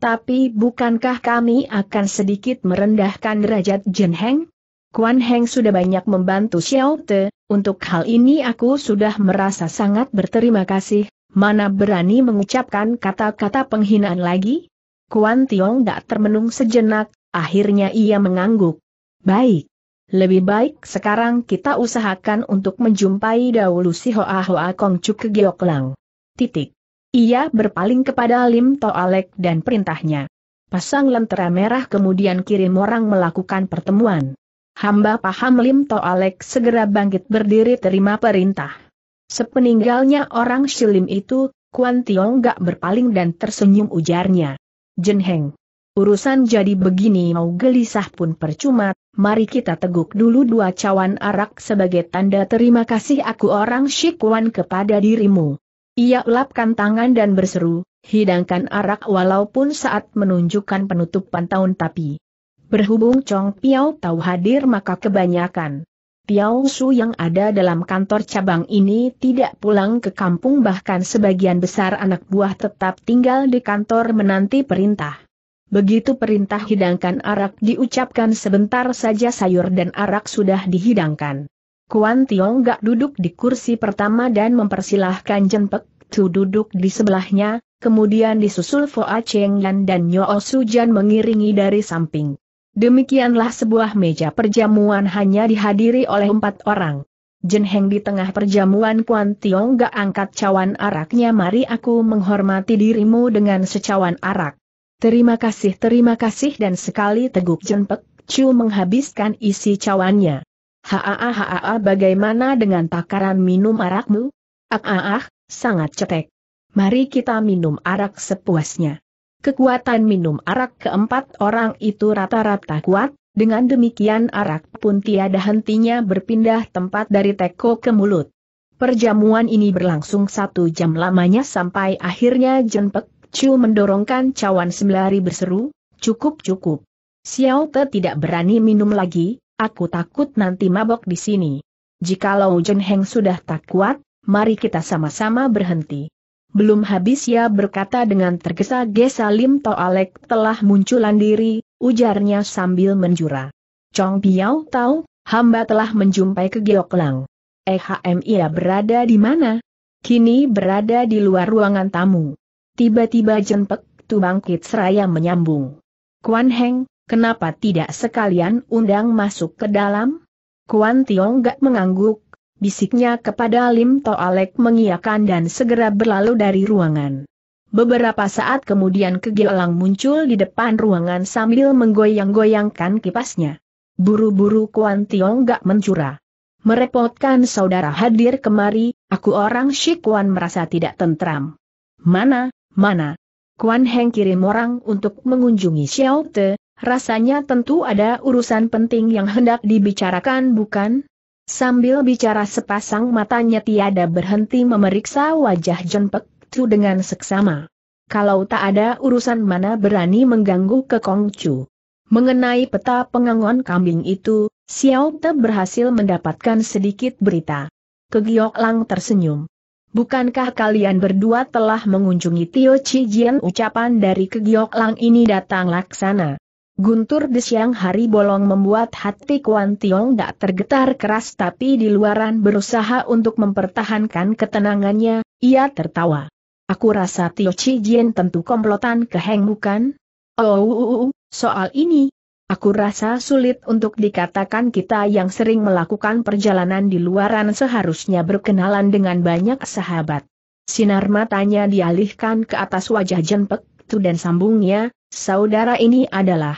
Tapi bukankah kami akan sedikit merendahkan derajat Jin Heng? Kuan Heng sudah banyak membantu Xiao Te, untuk hal ini aku sudah merasa sangat berterima kasih, Mana berani mengucapkan kata-kata penghinaan lagi? Kuan Tiong tak termenung sejenak, akhirnya ia mengangguk. Baik. Lebih baik sekarang kita usahakan untuk menjumpai dahulu si Hoa Hoa Kong Cuk ke Geoklang. Titik. Ia berpaling kepada Lim Toalek dan perintahnya. Pasang lentera merah kemudian kirim orang melakukan pertemuan. Hamba paham Lim Toalek segera bangkit berdiri terima perintah. Sepeninggalnya orang Shilim itu, Kuan Tiong gak berpaling dan tersenyum ujarnya. Jen Urusan jadi begini mau gelisah pun percuma, mari kita teguk dulu dua cawan arak sebagai tanda terima kasih aku orang Shikuan kepada dirimu. Ia ulapkan tangan dan berseru, hidangkan arak walaupun saat menunjukkan penutupan tahun tapi. Berhubung Chong Piao tahu hadir maka kebanyakan Piao Su yang ada dalam kantor cabang ini tidak pulang ke kampung bahkan sebagian besar anak buah tetap tinggal di kantor menanti perintah. Begitu perintah hidangkan arak diucapkan sebentar saja sayur dan arak sudah dihidangkan. Kuan Tiong gak duduk di kursi pertama dan mempersilahkan Jenpek Tu duduk di sebelahnya, kemudian disusul Foa Cheng Yan dan Nyo Jan mengiringi dari samping. Demikianlah sebuah meja perjamuan hanya dihadiri oleh empat orang. Jen Heng di tengah perjamuan Kuan Tiong gak angkat cawan araknya mari aku menghormati dirimu dengan secawan arak. Terima kasih terima kasih dan sekali teguk Jen Pek Chu menghabiskan isi cawannya. Haa bagaimana dengan takaran minum arakmu? Ah ah ah, sangat cetek. Mari kita minum arak sepuasnya. Kekuatan minum arak keempat orang itu rata-rata kuat, dengan demikian arak pun tiada hentinya berpindah tempat dari teko ke mulut. Perjamuan ini berlangsung satu jam lamanya sampai akhirnya Jenpek Chu mendorongkan cawan sembari berseru, cukup-cukup. Xiao Te tidak berani minum lagi, aku takut nanti mabok di sini. Jikalau Jen Heng sudah tak kuat, mari kita sama-sama berhenti. Belum habis ia berkata dengan tergesa-gesa Lim Toalek telah munculan diri, ujarnya sambil menjura. Chong Piao tahu, hamba telah menjumpai ke Geoklang. EHM ia berada di mana? Kini berada di luar ruangan tamu. Tiba-tiba jenpek tu bangkit seraya menyambung. Kuan Heng, kenapa tidak sekalian undang masuk ke dalam? Kuan Tiong gak mengangguk, bisiknya kepada Lim Toalek mengiakan dan segera berlalu dari ruangan. Beberapa saat kemudian kegelang muncul di depan ruangan sambil menggoyang-goyangkan kipasnya. Buru-buru Kuan Tiong gak mencurah. Merepotkan saudara hadir kemari, aku orang Kuan merasa tidak tentram. Mana, mana, Kuan Heng kirim orang untuk mengunjungi Xiao Te, rasanya tentu ada urusan penting yang hendak dibicarakan bukan? Sambil bicara sepasang matanya tiada berhenti memeriksa wajah John Pek Chu dengan seksama. Kalau tak ada urusan mana berani mengganggu ke Kong Chu. Mengenai peta pengangon kambing itu, Xiao Te berhasil mendapatkan sedikit berita. Ke Kegiok Lang tersenyum. Bukankah kalian berdua telah mengunjungi Tio Chi Jian? Ucapan dari Ke Kegiok Lang ini datang laksana. Guntur di siang hari bolong membuat hati Kuan Tiong tak tergetar keras tapi di luaran berusaha untuk mempertahankan ketenangannya, ia tertawa. Aku rasa Tio Chi Jin tentu komplotan keheng bukan? Oh, soal ini. Aku rasa sulit untuk dikatakan kita yang sering melakukan perjalanan di luaran seharusnya berkenalan dengan banyak sahabat. Sinar matanya dialihkan ke atas wajah Jenpek, tu dan sambungnya, saudara ini adalah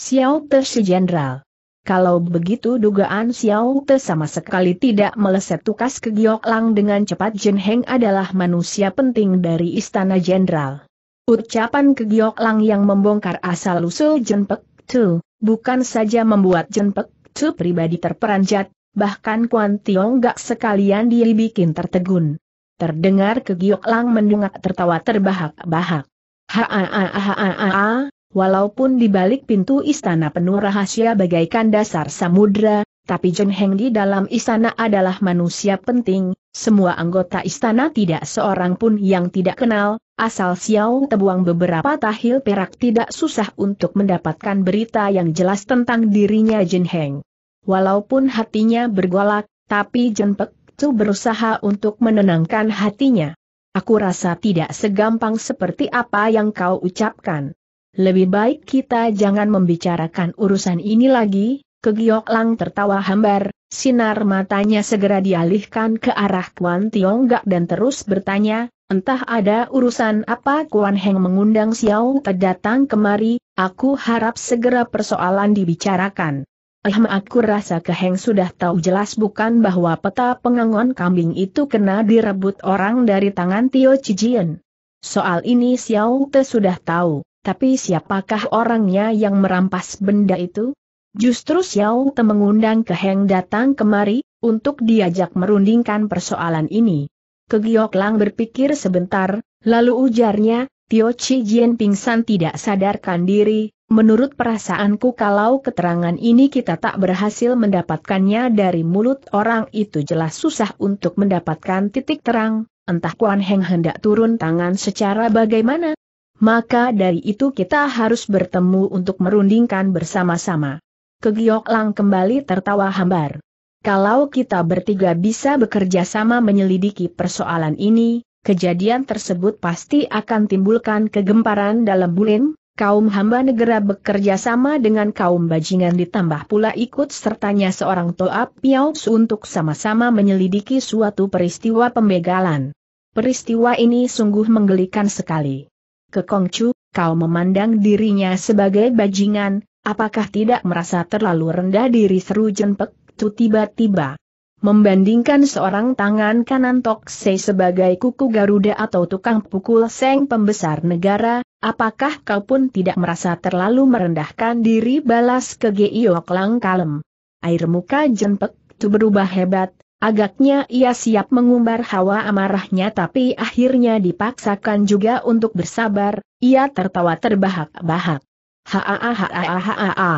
Xiao Te si jenderal. Kalau begitu dugaan Xiao Te sama sekali tidak meleset tukas ke Giok Lang dengan cepat Jin Heng adalah manusia penting dari istana jenderal. Ucapan ke Giok Lang yang membongkar asal-usul Jin Pek Tu, bukan saja membuat Jin Pek Tu pribadi terperanjat, bahkan Kuan Tiong gak sekalian dia bikin tertegun. Terdengar ke Giok Lang mendungak tertawa terbahak-bahak. Ha ha ha ha ha ha Walaupun di balik pintu istana penuh rahasia bagaikan dasar samudra, tapi Chen Heng di dalam istana adalah manusia penting, semua anggota istana tidak seorang pun yang tidak kenal, asal Xiao tebuang beberapa tahil perak tidak susah untuk mendapatkan berita yang jelas tentang dirinya Chen Heng. Walaupun hatinya bergolak, tapi Jen Pek Cu berusaha untuk menenangkan hatinya. Aku rasa tidak segampang seperti apa yang kau ucapkan. Lebih baik kita jangan membicarakan urusan ini lagi, Kegiok Lang tertawa hambar, sinar matanya segera dialihkan ke arah Kuan Tionggak dan terus bertanya, entah ada urusan apa Kuan Heng mengundang Xiao Te datang kemari, aku harap segera persoalan dibicarakan. Ehm aku rasa ke Heng sudah tahu jelas bukan bahwa peta pengangon kambing itu kena direbut orang dari tangan Tio Cijian. Soal ini Xiao Te sudah tahu. Tapi siapakah orangnya yang merampas benda itu? Justru Xiao Te mengundang ke Heng datang kemari, untuk diajak merundingkan persoalan ini. Ke Giok Lang berpikir sebentar, lalu ujarnya, Tio Chi Jian pingsan tidak sadarkan diri, menurut perasaanku kalau keterangan ini kita tak berhasil mendapatkannya dari mulut orang itu jelas susah untuk mendapatkan titik terang, entah Kuan Heng hendak turun tangan secara bagaimana, maka dari itu kita harus bertemu untuk merundingkan bersama-sama. Kegiok Lang kembali tertawa hambar. Kalau kita bertiga bisa bekerja sama menyelidiki persoalan ini, kejadian tersebut pasti akan timbulkan kegemparan dalam bulim, kaum hamba negara bekerja sama dengan kaum bajingan ditambah pula ikut sertanya seorang Toap Piaus untuk sama-sama menyelidiki suatu peristiwa pembegalan. Peristiwa ini sungguh menggelikan sekali. Ke Kongcu, kau memandang dirinya sebagai bajingan, apakah tidak merasa terlalu rendah diri seru Jenpek Tu tiba-tiba. Membandingkan seorang tangan kanan Tokse sebagai kuku Garuda atau tukang pukul seng pembesar negara, apakah kau pun tidak merasa terlalu merendahkan diri balas ke Giok Lang Kalem? Air muka Jenpek Tu berubah hebat, Agaknya ia siap mengumbar hawa amarahnya tapi akhirnya dipaksakan juga untuk bersabar, ia tertawa terbahak-bahak. Haa haa haa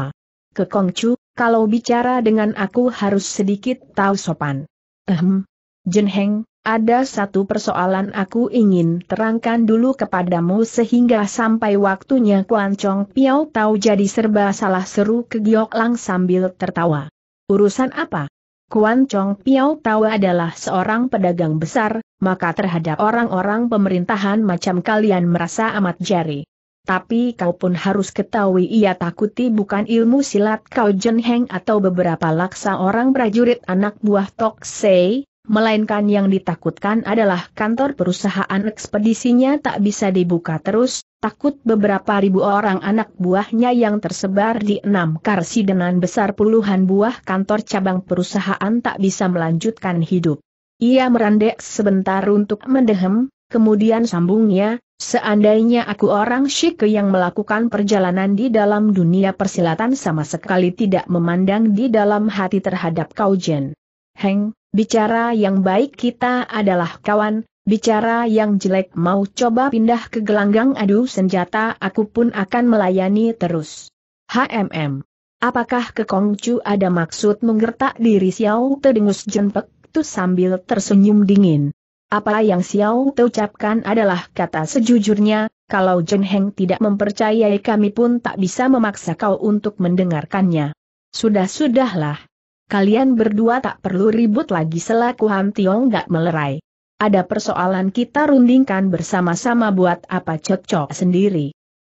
Ke Kekongcu, kalau bicara dengan aku harus sedikit tahu sopan. Ehm. Jenheng, ada satu persoalan aku ingin terangkan dulu kepadamu sehingga sampai waktunya Kuan Chong Piao tahu jadi serba salah seru ke Giok Lang sambil tertawa. Urusan apa? Kuan Chong Piao Tao adalah seorang pedagang besar, maka terhadap orang-orang pemerintahan macam kalian merasa amat jari. Tapi kau pun harus ketahui ia takuti bukan ilmu silat kau Jen Heng atau beberapa laksa orang prajurit anak buah Tok Sei, melainkan yang ditakutkan adalah kantor perusahaan ekspedisinya tak bisa dibuka terus, takut beberapa ribu orang anak buahnya yang tersebar di enam karsi dengan besar puluhan buah kantor cabang perusahaan tak bisa melanjutkan hidup. Ia merendek sebentar untuk mendehem, kemudian sambungnya, seandainya aku orang Shike yang melakukan perjalanan di dalam dunia persilatan sama sekali tidak memandang di dalam hati terhadap kau Jen. Heng, bicara yang baik kita adalah kawan, Bicara yang jelek mau coba pindah ke gelanggang adu senjata aku pun akan melayani terus. HMM. Apakah ke Kongcu ada maksud menggertak diri Xiao Te dengus jenpek tu sambil tersenyum dingin. Apa yang Xiao Te ucapkan adalah kata sejujurnya, kalau Jen Heng tidak mempercayai kami pun tak bisa memaksa kau untuk mendengarkannya. Sudah-sudahlah. Kalian berdua tak perlu ribut lagi selaku Ham Tiong gak melerai ada persoalan kita rundingkan bersama-sama buat apa cocok sendiri.